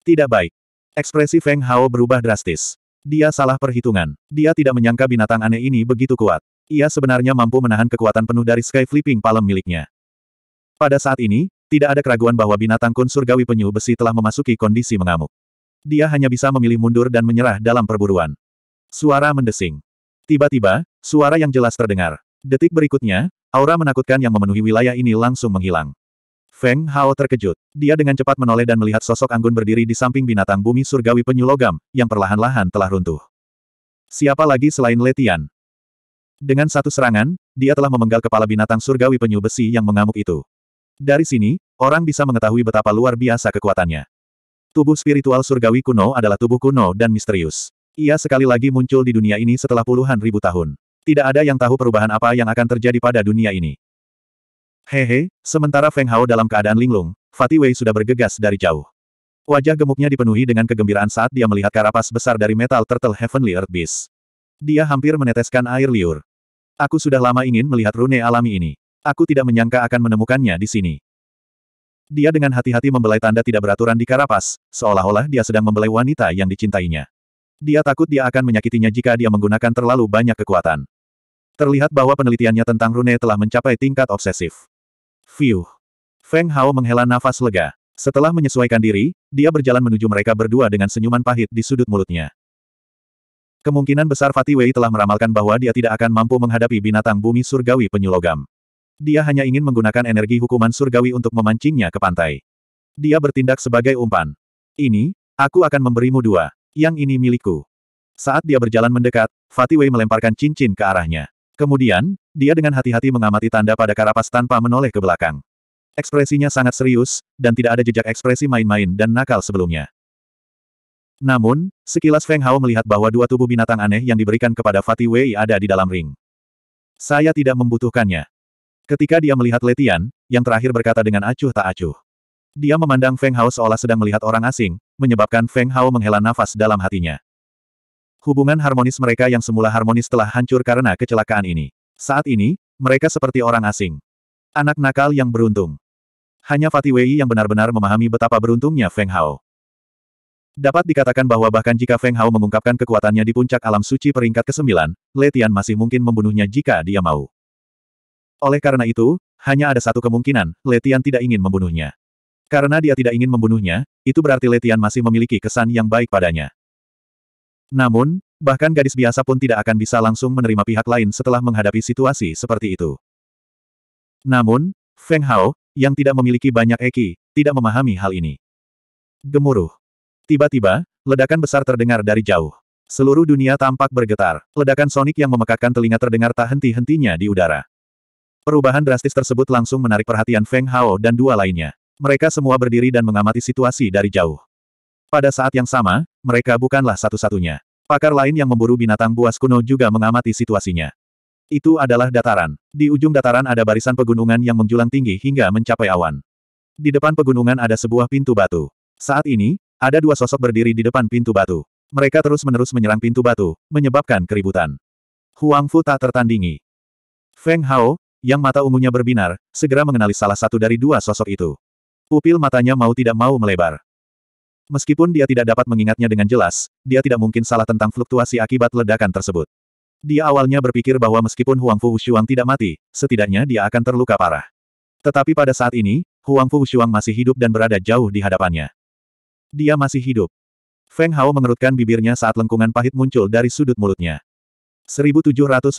Tidak baik. Ekspresi Feng Hao berubah drastis. Dia salah perhitungan. Dia tidak menyangka binatang aneh ini begitu kuat. Ia sebenarnya mampu menahan kekuatan penuh dari Sky Flipping Palem miliknya. Pada saat ini, tidak ada keraguan bahwa binatang kun surgawi penyu besi telah memasuki kondisi mengamuk. Dia hanya bisa memilih mundur dan menyerah dalam perburuan. Suara mendesing. Tiba-tiba, suara yang jelas terdengar. Detik berikutnya, aura menakutkan yang memenuhi wilayah ini langsung menghilang. Feng Hao terkejut. Dia dengan cepat menoleh dan melihat sosok Anggun berdiri di samping binatang bumi surgawi penyulogam yang perlahan-lahan telah runtuh. Siapa lagi selain Letian? Dengan satu serangan, dia telah memenggal kepala binatang surgawi penyu besi yang mengamuk itu. Dari sini, orang bisa mengetahui betapa luar biasa kekuatannya. Tubuh spiritual surgawi kuno adalah tubuh kuno dan misterius. Ia sekali lagi muncul di dunia ini setelah puluhan ribu tahun. Tidak ada yang tahu perubahan apa yang akan terjadi pada dunia ini. Hehe, sementara Feng Hao dalam keadaan linglung, Fatih Wei sudah bergegas dari jauh. Wajah gemuknya dipenuhi dengan kegembiraan saat dia melihat karapas besar dari metal turtle Heavenly Earth Beast. Dia hampir meneteskan air liur. Aku sudah lama ingin melihat rune alami ini. Aku tidak menyangka akan menemukannya di sini. Dia dengan hati-hati membelai tanda tidak beraturan di karapas, seolah-olah dia sedang membelai wanita yang dicintainya. Dia takut dia akan menyakitinya jika dia menggunakan terlalu banyak kekuatan. Terlihat bahwa penelitiannya tentang rune telah mencapai tingkat obsesif. Fiuh. Feng Hao menghela nafas lega. Setelah menyesuaikan diri, dia berjalan menuju mereka berdua dengan senyuman pahit di sudut mulutnya. Kemungkinan besar Fatih Wei telah meramalkan bahwa dia tidak akan mampu menghadapi binatang bumi surgawi penyulogam. Dia hanya ingin menggunakan energi hukuman surgawi untuk memancingnya ke pantai. Dia bertindak sebagai umpan. Ini, aku akan memberimu dua yang ini milikku. Saat dia berjalan mendekat, Fatiwei melemparkan cincin ke arahnya. Kemudian, dia dengan hati-hati mengamati tanda pada karapas tanpa menoleh ke belakang. Ekspresinya sangat serius, dan tidak ada jejak ekspresi main-main dan nakal sebelumnya. Namun, sekilas Feng Hao melihat bahwa dua tubuh binatang aneh yang diberikan kepada Wei ada di dalam ring. Saya tidak membutuhkannya. Ketika dia melihat Letian, yang terakhir berkata dengan acuh tak acuh. Dia memandang Feng Hao seolah sedang melihat orang asing, menyebabkan Feng Hao menghela nafas dalam hatinya. Hubungan harmonis mereka yang semula harmonis telah hancur karena kecelakaan ini. Saat ini, mereka seperti orang asing. Anak nakal yang beruntung. Hanya Fatih Wei yang benar-benar memahami betapa beruntungnya Feng Hao. Dapat dikatakan bahwa bahkan jika Feng Hao mengungkapkan kekuatannya di puncak alam suci peringkat ke-9, Letian masih mungkin membunuhnya jika dia mau. Oleh karena itu, hanya ada satu kemungkinan, Letian tidak ingin membunuhnya. Karena dia tidak ingin membunuhnya, itu berarti Letian masih memiliki kesan yang baik padanya. Namun, bahkan gadis biasa pun tidak akan bisa langsung menerima pihak lain setelah menghadapi situasi seperti itu. Namun, Feng Hao, yang tidak memiliki banyak eki, tidak memahami hal ini. Gemuruh. Tiba-tiba, ledakan besar terdengar dari jauh. Seluruh dunia tampak bergetar, ledakan sonik yang memekakkan telinga terdengar tak henti-hentinya di udara. Perubahan drastis tersebut langsung menarik perhatian Feng Hao dan dua lainnya. Mereka semua berdiri dan mengamati situasi dari jauh. Pada saat yang sama, mereka bukanlah satu-satunya. Pakar lain yang memburu binatang buas kuno juga mengamati situasinya. Itu adalah dataran. Di ujung dataran ada barisan pegunungan yang menjulang tinggi hingga mencapai awan. Di depan pegunungan ada sebuah pintu batu. Saat ini, ada dua sosok berdiri di depan pintu batu. Mereka terus-menerus menyerang pintu batu, menyebabkan keributan. Huang Fu tak tertandingi. Feng Hao, yang mata ungunya berbinar, segera mengenali salah satu dari dua sosok itu. Pupil matanya mau tidak mau melebar. Meskipun dia tidak dapat mengingatnya dengan jelas, dia tidak mungkin salah tentang fluktuasi akibat ledakan tersebut. Dia awalnya berpikir bahwa meskipun Huang Fu Wushuang tidak mati, setidaknya dia akan terluka parah. Tetapi pada saat ini, Huang Fu Wushuang masih hidup dan berada jauh di hadapannya. Dia masih hidup. Feng Hao mengerutkan bibirnya saat lengkungan pahit muncul dari sudut mulutnya. 1759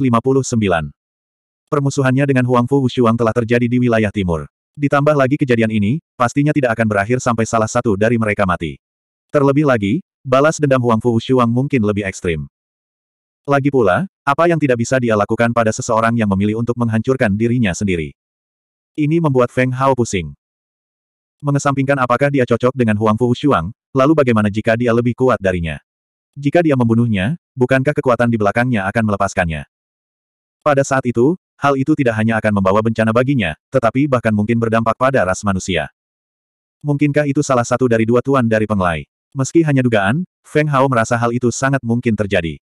Permusuhannya dengan Huang Fu Wushuang telah terjadi di wilayah timur. Ditambah lagi kejadian ini, pastinya tidak akan berakhir sampai salah satu dari mereka mati. Terlebih lagi, balas dendam Huang Fu Shuang mungkin lebih ekstrim. Lagi pula, apa yang tidak bisa dia lakukan pada seseorang yang memilih untuk menghancurkan dirinya sendiri. Ini membuat Feng Hao pusing. Mengesampingkan apakah dia cocok dengan Huang Fu Shuang, lalu bagaimana jika dia lebih kuat darinya? Jika dia membunuhnya, bukankah kekuatan di belakangnya akan melepaskannya? Pada saat itu, hal itu tidak hanya akan membawa bencana baginya, tetapi bahkan mungkin berdampak pada ras manusia. Mungkinkah itu salah satu dari dua tuan dari penglai? Meski hanya dugaan, Feng Hao merasa hal itu sangat mungkin terjadi.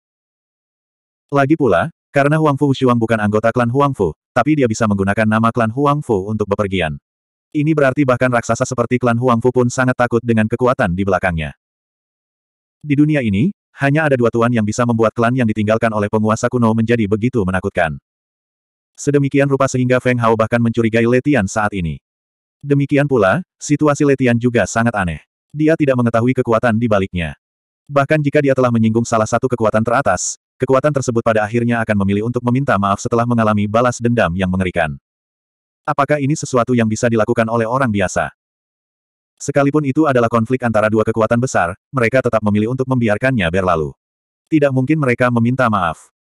Lagi pula, karena Huang Fu Shuang bukan anggota klan Huang Fu, tapi dia bisa menggunakan nama klan Huang Fu untuk bepergian. Ini berarti bahkan raksasa seperti klan Huang Fu pun sangat takut dengan kekuatan di belakangnya. Di dunia ini, hanya ada dua tuan yang bisa membuat klan yang ditinggalkan oleh penguasa kuno menjadi begitu menakutkan. Sedemikian rupa sehingga Feng Hao bahkan mencurigai Letian saat ini. Demikian pula, situasi Letian juga sangat aneh. Dia tidak mengetahui kekuatan di baliknya. Bahkan jika dia telah menyinggung salah satu kekuatan teratas, kekuatan tersebut pada akhirnya akan memilih untuk meminta maaf setelah mengalami balas dendam yang mengerikan. Apakah ini sesuatu yang bisa dilakukan oleh orang biasa? Sekalipun itu adalah konflik antara dua kekuatan besar, mereka tetap memilih untuk membiarkannya berlalu. Tidak mungkin mereka meminta maaf.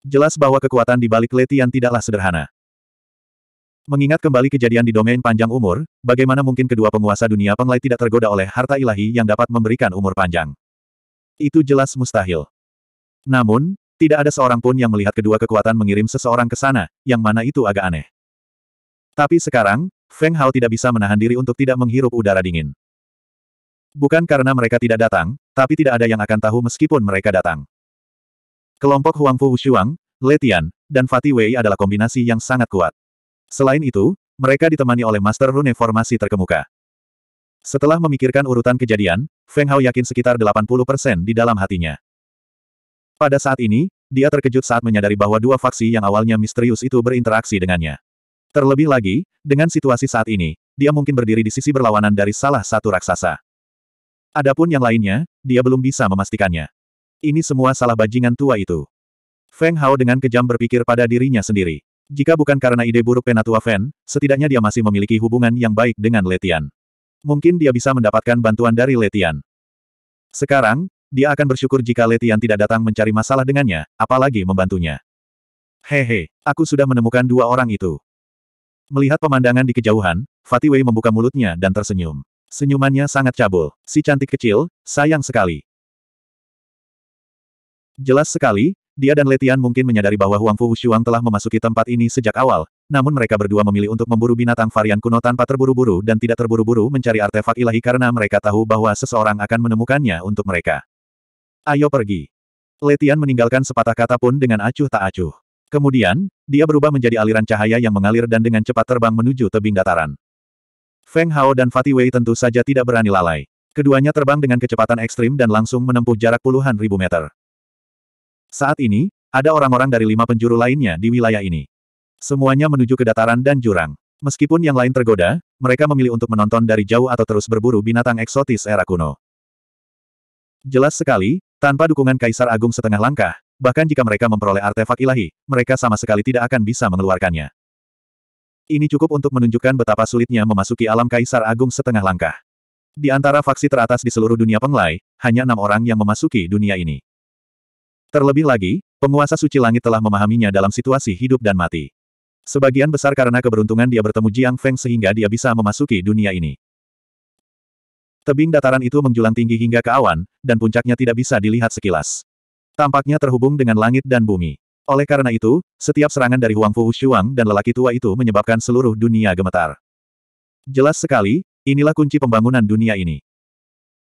Jelas bahwa kekuatan di balik Letian tidaklah sederhana. Mengingat kembali kejadian di domain panjang umur, bagaimana mungkin kedua penguasa dunia penglai tidak tergoda oleh harta ilahi yang dapat memberikan umur panjang? Itu jelas mustahil. Namun, tidak ada seorang pun yang melihat kedua kekuatan mengirim seseorang ke sana, yang mana itu agak aneh. Tapi sekarang, Feng Hao tidak bisa menahan diri untuk tidak menghirup udara dingin. Bukan karena mereka tidak datang, tapi tidak ada yang akan tahu meskipun mereka datang. Kelompok Huang Fu Wushuang, Letian, dan Fati Wei adalah kombinasi yang sangat kuat. Selain itu, mereka ditemani oleh Master Rune formasi terkemuka. Setelah memikirkan urutan kejadian, Feng Hao yakin sekitar 80% di dalam hatinya. Pada saat ini, dia terkejut saat menyadari bahwa dua faksi yang awalnya misterius itu berinteraksi dengannya. Terlebih lagi, dengan situasi saat ini, dia mungkin berdiri di sisi berlawanan dari salah satu raksasa. Adapun yang lainnya, dia belum bisa memastikannya. Ini semua salah bajingan tua itu. Feng Hao dengan kejam berpikir pada dirinya sendiri. Jika bukan karena ide buruk Penatua Fen, setidaknya dia masih memiliki hubungan yang baik dengan Letian. Mungkin dia bisa mendapatkan bantuan dari Letian. Sekarang, dia akan bersyukur jika Letian tidak datang mencari masalah dengannya, apalagi membantunya. Hehe, aku sudah menemukan dua orang itu. Melihat pemandangan di kejauhan, Fatih Wei membuka mulutnya dan tersenyum. Senyumannya sangat cabul. Si cantik kecil, sayang sekali. Jelas sekali, dia dan Letian mungkin menyadari bahwa Huang Fu Wushuang telah memasuki tempat ini sejak awal, namun mereka berdua memilih untuk memburu binatang varian kuno tanpa terburu-buru dan tidak terburu-buru mencari artefak ilahi karena mereka tahu bahwa seseorang akan menemukannya untuk mereka. Ayo pergi. Letian meninggalkan sepatah kata pun dengan acuh tak acuh. Kemudian, dia berubah menjadi aliran cahaya yang mengalir dan dengan cepat terbang menuju tebing dataran. Feng Hao dan Fatih Wei tentu saja tidak berani lalai. Keduanya terbang dengan kecepatan ekstrim dan langsung menempuh jarak puluhan ribu meter. Saat ini, ada orang-orang dari lima penjuru lainnya di wilayah ini. Semuanya menuju ke dataran dan jurang. Meskipun yang lain tergoda, mereka memilih untuk menonton dari jauh atau terus berburu binatang eksotis era kuno. Jelas sekali, tanpa dukungan Kaisar Agung setengah langkah, bahkan jika mereka memperoleh artefak ilahi, mereka sama sekali tidak akan bisa mengeluarkannya. Ini cukup untuk menunjukkan betapa sulitnya memasuki alam Kaisar Agung setengah langkah. Di antara faksi teratas di seluruh dunia penglai, hanya enam orang yang memasuki dunia ini. Terlebih lagi, penguasa suci langit telah memahaminya dalam situasi hidup dan mati. Sebagian besar karena keberuntungan dia bertemu Jiang Feng sehingga dia bisa memasuki dunia ini. Tebing dataran itu menjulang tinggi hingga ke awan, dan puncaknya tidak bisa dilihat sekilas. Tampaknya terhubung dengan langit dan bumi. Oleh karena itu, setiap serangan dari Huang Fu Shuang dan lelaki tua itu menyebabkan seluruh dunia gemetar. Jelas sekali, inilah kunci pembangunan dunia ini.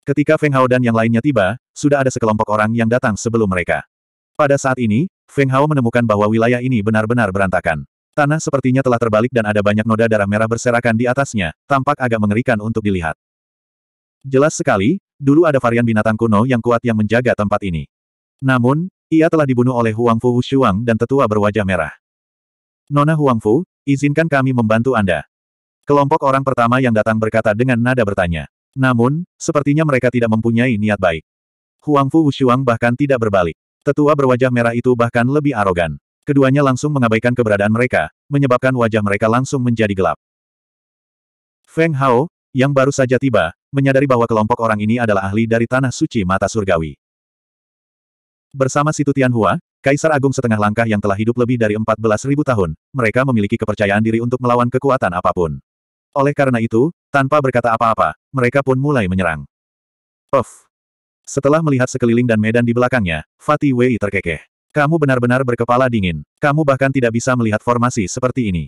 Ketika Feng Hao dan yang lainnya tiba, sudah ada sekelompok orang yang datang sebelum mereka. Pada saat ini, Feng Hao menemukan bahwa wilayah ini benar-benar berantakan. Tanah sepertinya telah terbalik dan ada banyak noda darah merah berserakan di atasnya, tampak agak mengerikan untuk dilihat. Jelas sekali, dulu ada varian binatang kuno yang kuat yang menjaga tempat ini. Namun, ia telah dibunuh oleh Huang Fu Hushuang dan tetua berwajah merah. Nona Huang Fu, izinkan kami membantu Anda. Kelompok orang pertama yang datang berkata dengan nada bertanya. Namun, sepertinya mereka tidak mempunyai niat baik. Huang Fu Hushuang bahkan tidak berbalik. Tetua berwajah merah itu bahkan lebih arogan. Keduanya langsung mengabaikan keberadaan mereka, menyebabkan wajah mereka langsung menjadi gelap. Feng Hao, yang baru saja tiba, menyadari bahwa kelompok orang ini adalah ahli dari Tanah Suci Mata Surgawi. Bersama Situ Tianhua, Kaisar Agung setengah langkah yang telah hidup lebih dari 14.000 tahun, mereka memiliki kepercayaan diri untuk melawan kekuatan apapun. Oleh karena itu, tanpa berkata apa-apa, mereka pun mulai menyerang. Of, setelah melihat sekeliling dan medan di belakangnya, Fatih Wei terkekeh. Kamu benar-benar berkepala dingin. Kamu bahkan tidak bisa melihat formasi seperti ini.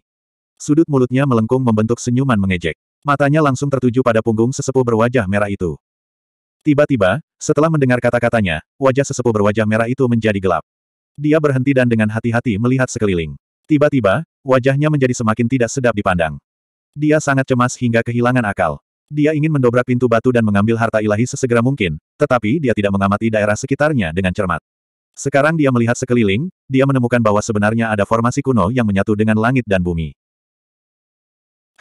Sudut mulutnya melengkung membentuk senyuman mengejek. Matanya langsung tertuju pada punggung sesepuh berwajah merah itu. Tiba-tiba, setelah mendengar kata-katanya, wajah sesepuh berwajah merah itu menjadi gelap. Dia berhenti dan dengan hati-hati melihat sekeliling. Tiba-tiba, wajahnya menjadi semakin tidak sedap dipandang. Dia sangat cemas hingga kehilangan akal. Dia ingin mendobrak pintu batu dan mengambil harta ilahi sesegera mungkin, tetapi dia tidak mengamati daerah sekitarnya dengan cermat. Sekarang dia melihat sekeliling, dia menemukan bahwa sebenarnya ada formasi kuno yang menyatu dengan langit dan bumi.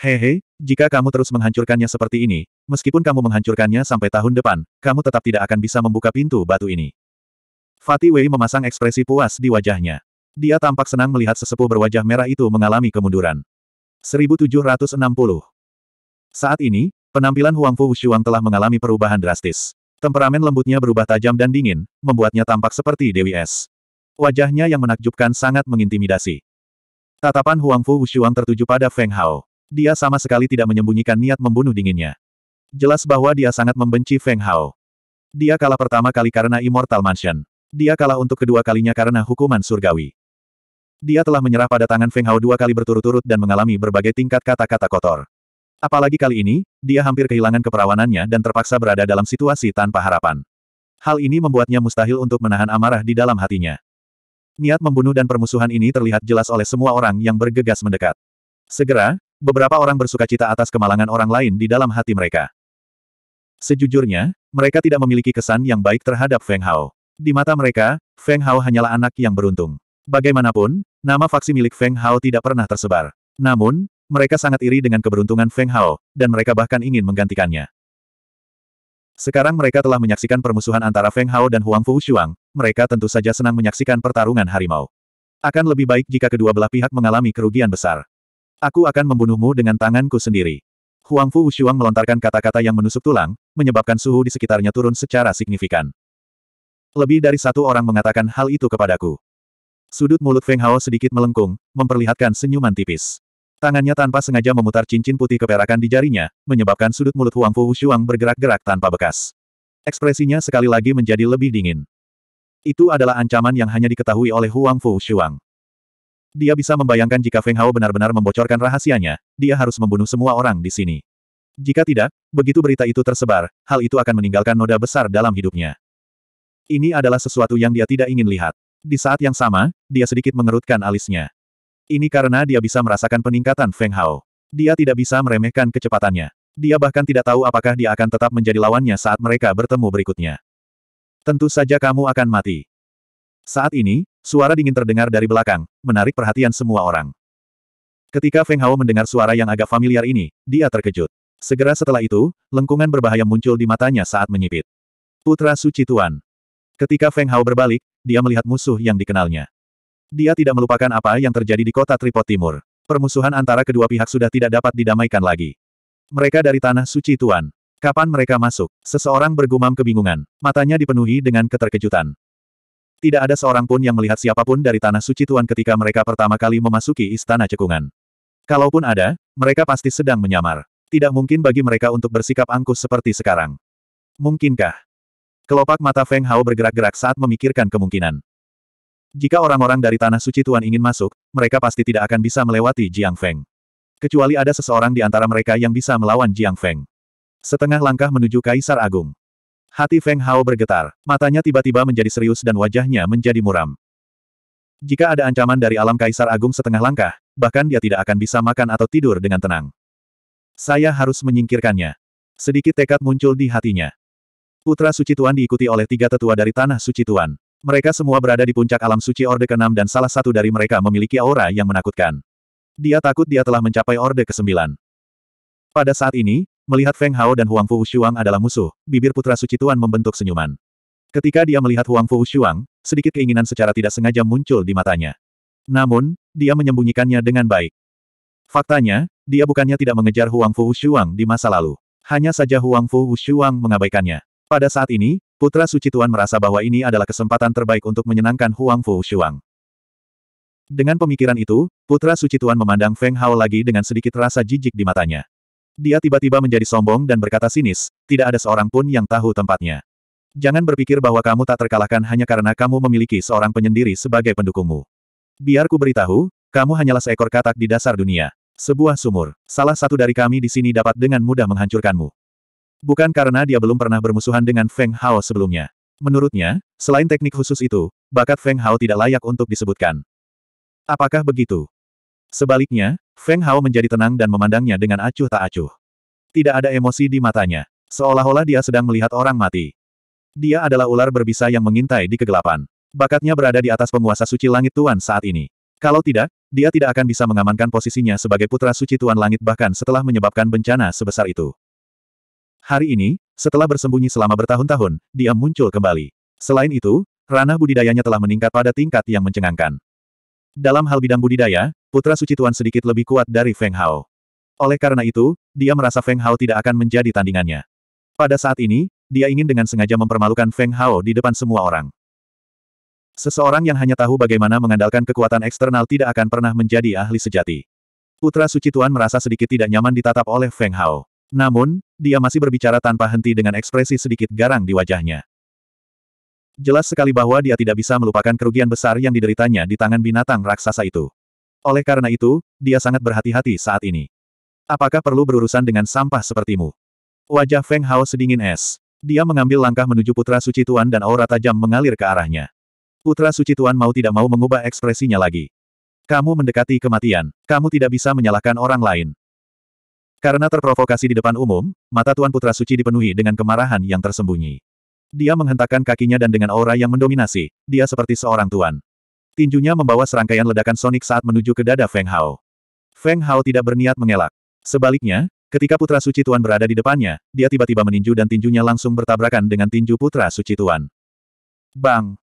Hehe, jika kamu terus menghancurkannya seperti ini, meskipun kamu menghancurkannya sampai tahun depan, kamu tetap tidak akan bisa membuka pintu batu ini. Fatih Wei memasang ekspresi puas di wajahnya. Dia tampak senang melihat sesepuh berwajah merah itu mengalami kemunduran. 1760 Saat ini, Penampilan Huang Fu Wushuang telah mengalami perubahan drastis. Temperamen lembutnya berubah tajam dan dingin, membuatnya tampak seperti Dewi Es. Wajahnya yang menakjubkan sangat mengintimidasi. Tatapan Huang Fu Wushuang tertuju pada Feng Hao. Dia sama sekali tidak menyembunyikan niat membunuh dinginnya. Jelas bahwa dia sangat membenci Feng Hao. Dia kalah pertama kali karena Immortal Mansion. Dia kalah untuk kedua kalinya karena hukuman surgawi. Dia telah menyerah pada tangan Feng Hao dua kali berturut-turut dan mengalami berbagai tingkat kata-kata kotor. Apalagi kali ini, dia hampir kehilangan keperawanannya dan terpaksa berada dalam situasi tanpa harapan. Hal ini membuatnya mustahil untuk menahan amarah di dalam hatinya. Niat membunuh dan permusuhan ini terlihat jelas oleh semua orang yang bergegas mendekat. Segera, beberapa orang bersuka cita atas kemalangan orang lain di dalam hati mereka. Sejujurnya, mereka tidak memiliki kesan yang baik terhadap Feng Hao. Di mata mereka, Feng Hao hanyalah anak yang beruntung. Bagaimanapun, nama faksi milik Feng Hao tidak pernah tersebar. Namun, mereka sangat iri dengan keberuntungan Feng Hao, dan mereka bahkan ingin menggantikannya. Sekarang mereka telah menyaksikan permusuhan antara Feng Hao dan Huang Fu Shuang, mereka tentu saja senang menyaksikan pertarungan harimau. Akan lebih baik jika kedua belah pihak mengalami kerugian besar. Aku akan membunuhmu dengan tanganku sendiri. Huang Fu Shuang melontarkan kata-kata yang menusuk tulang, menyebabkan suhu di sekitarnya turun secara signifikan. Lebih dari satu orang mengatakan hal itu kepadaku. Sudut mulut Feng Hao sedikit melengkung, memperlihatkan senyuman tipis. Tangannya tanpa sengaja memutar cincin putih keperakan di jarinya, menyebabkan sudut mulut Huang Fu Wushuang bergerak-gerak tanpa bekas. Ekspresinya sekali lagi menjadi lebih dingin. Itu adalah ancaman yang hanya diketahui oleh Huang Fu Wushuang. Dia bisa membayangkan jika Feng Hao benar-benar membocorkan rahasianya, dia harus membunuh semua orang di sini. Jika tidak, begitu berita itu tersebar, hal itu akan meninggalkan noda besar dalam hidupnya. Ini adalah sesuatu yang dia tidak ingin lihat. Di saat yang sama, dia sedikit mengerutkan alisnya. Ini karena dia bisa merasakan peningkatan Feng Hao. Dia tidak bisa meremehkan kecepatannya. Dia bahkan tidak tahu apakah dia akan tetap menjadi lawannya saat mereka bertemu berikutnya. Tentu saja kamu akan mati. Saat ini, suara dingin terdengar dari belakang, menarik perhatian semua orang. Ketika Feng Hao mendengar suara yang agak familiar ini, dia terkejut. Segera setelah itu, lengkungan berbahaya muncul di matanya saat menyipit. Putra Suci Tuan. Ketika Feng Hao berbalik, dia melihat musuh yang dikenalnya. Dia tidak melupakan apa yang terjadi di kota Tripot Timur. Permusuhan antara kedua pihak sudah tidak dapat didamaikan lagi. Mereka dari tanah suci Tuan. Kapan mereka masuk? Seseorang bergumam kebingungan. Matanya dipenuhi dengan keterkejutan. Tidak ada seorang pun yang melihat siapapun dari tanah suci Tuan ketika mereka pertama kali memasuki istana cekungan. Kalaupun ada, mereka pasti sedang menyamar. Tidak mungkin bagi mereka untuk bersikap angkuh seperti sekarang. Mungkinkah? Kelopak mata Feng Hao bergerak-gerak saat memikirkan kemungkinan. Jika orang-orang dari Tanah Suci Tuan ingin masuk, mereka pasti tidak akan bisa melewati Jiang Feng. Kecuali ada seseorang di antara mereka yang bisa melawan Jiang Feng. Setengah langkah menuju Kaisar Agung. Hati Feng Hao bergetar, matanya tiba-tiba menjadi serius dan wajahnya menjadi muram. Jika ada ancaman dari alam Kaisar Agung setengah langkah, bahkan dia tidak akan bisa makan atau tidur dengan tenang. Saya harus menyingkirkannya. Sedikit tekad muncul di hatinya. Putra Suci Tuan diikuti oleh tiga tetua dari Tanah Suci Tuan. Mereka semua berada di puncak alam suci Orde ke-6 dan salah satu dari mereka memiliki aura yang menakutkan. Dia takut dia telah mencapai Orde ke-9. Pada saat ini, melihat Feng Hao dan Huang Fu Shuang adalah musuh, bibir putra suci Tuan membentuk senyuman. Ketika dia melihat Huang Fu Shuang, sedikit keinginan secara tidak sengaja muncul di matanya. Namun, dia menyembunyikannya dengan baik. Faktanya, dia bukannya tidak mengejar Huang Fu Shuang di masa lalu. Hanya saja Huang Fu Shuang mengabaikannya. Pada saat ini, Putra Suci Tuan merasa bahwa ini adalah kesempatan terbaik untuk menyenangkan Huang Fu Shuang. Dengan pemikiran itu, Putra Suci Tuan memandang Feng Hao lagi dengan sedikit rasa jijik di matanya. Dia tiba-tiba menjadi sombong dan berkata sinis, tidak ada seorang pun yang tahu tempatnya. Jangan berpikir bahwa kamu tak terkalahkan hanya karena kamu memiliki seorang penyendiri sebagai pendukungmu. Biarku beritahu, kamu hanyalah seekor katak di dasar dunia. Sebuah sumur. Salah satu dari kami di sini dapat dengan mudah menghancurkanmu. Bukan karena dia belum pernah bermusuhan dengan Feng Hao sebelumnya. Menurutnya, selain teknik khusus itu, bakat Feng Hao tidak layak untuk disebutkan. Apakah begitu? Sebaliknya, Feng Hao menjadi tenang dan memandangnya dengan acuh tak acuh. Tidak ada emosi di matanya, seolah-olah dia sedang melihat orang mati. Dia adalah ular berbisa yang mengintai di kegelapan. Bakatnya berada di atas penguasa suci langit Tuan saat ini. Kalau tidak, dia tidak akan bisa mengamankan posisinya sebagai putra suci Tuan Langit bahkan setelah menyebabkan bencana sebesar itu. Hari ini, setelah bersembunyi selama bertahun-tahun, dia muncul kembali. Selain itu, ranah budidayanya telah meningkat pada tingkat yang mencengangkan. Dalam hal bidang budidaya, putra suci Tuan sedikit lebih kuat dari Feng Hao. Oleh karena itu, dia merasa Feng Hao tidak akan menjadi tandingannya. Pada saat ini, dia ingin dengan sengaja mempermalukan Feng Hao di depan semua orang. Seseorang yang hanya tahu bagaimana mengandalkan kekuatan eksternal tidak akan pernah menjadi ahli sejati. Putra suci Tuan merasa sedikit tidak nyaman ditatap oleh Feng Hao. Namun, dia masih berbicara tanpa henti dengan ekspresi sedikit garang di wajahnya. Jelas sekali bahwa dia tidak bisa melupakan kerugian besar yang dideritanya di tangan binatang raksasa itu. Oleh karena itu, dia sangat berhati-hati saat ini. Apakah perlu berurusan dengan sampah sepertimu? Wajah Feng Hao sedingin es. Dia mengambil langkah menuju Putra Suci Tuan dan aura tajam mengalir ke arahnya. Putra Suci Tuan mau tidak mau mengubah ekspresinya lagi. Kamu mendekati kematian. Kamu tidak bisa menyalahkan orang lain. Karena terprovokasi di depan umum, mata Tuan Putra Suci dipenuhi dengan kemarahan yang tersembunyi. Dia menghentakkan kakinya dan dengan aura yang mendominasi, dia seperti seorang tuan. Tinjunya membawa serangkaian ledakan sonik saat menuju ke dada Feng Hao. Feng Hao tidak berniat mengelak. Sebaliknya, ketika Putra Suci Tuan berada di depannya, dia tiba-tiba meninju dan tinjunya langsung bertabrakan dengan tinju Putra Suci Tuan. Bang!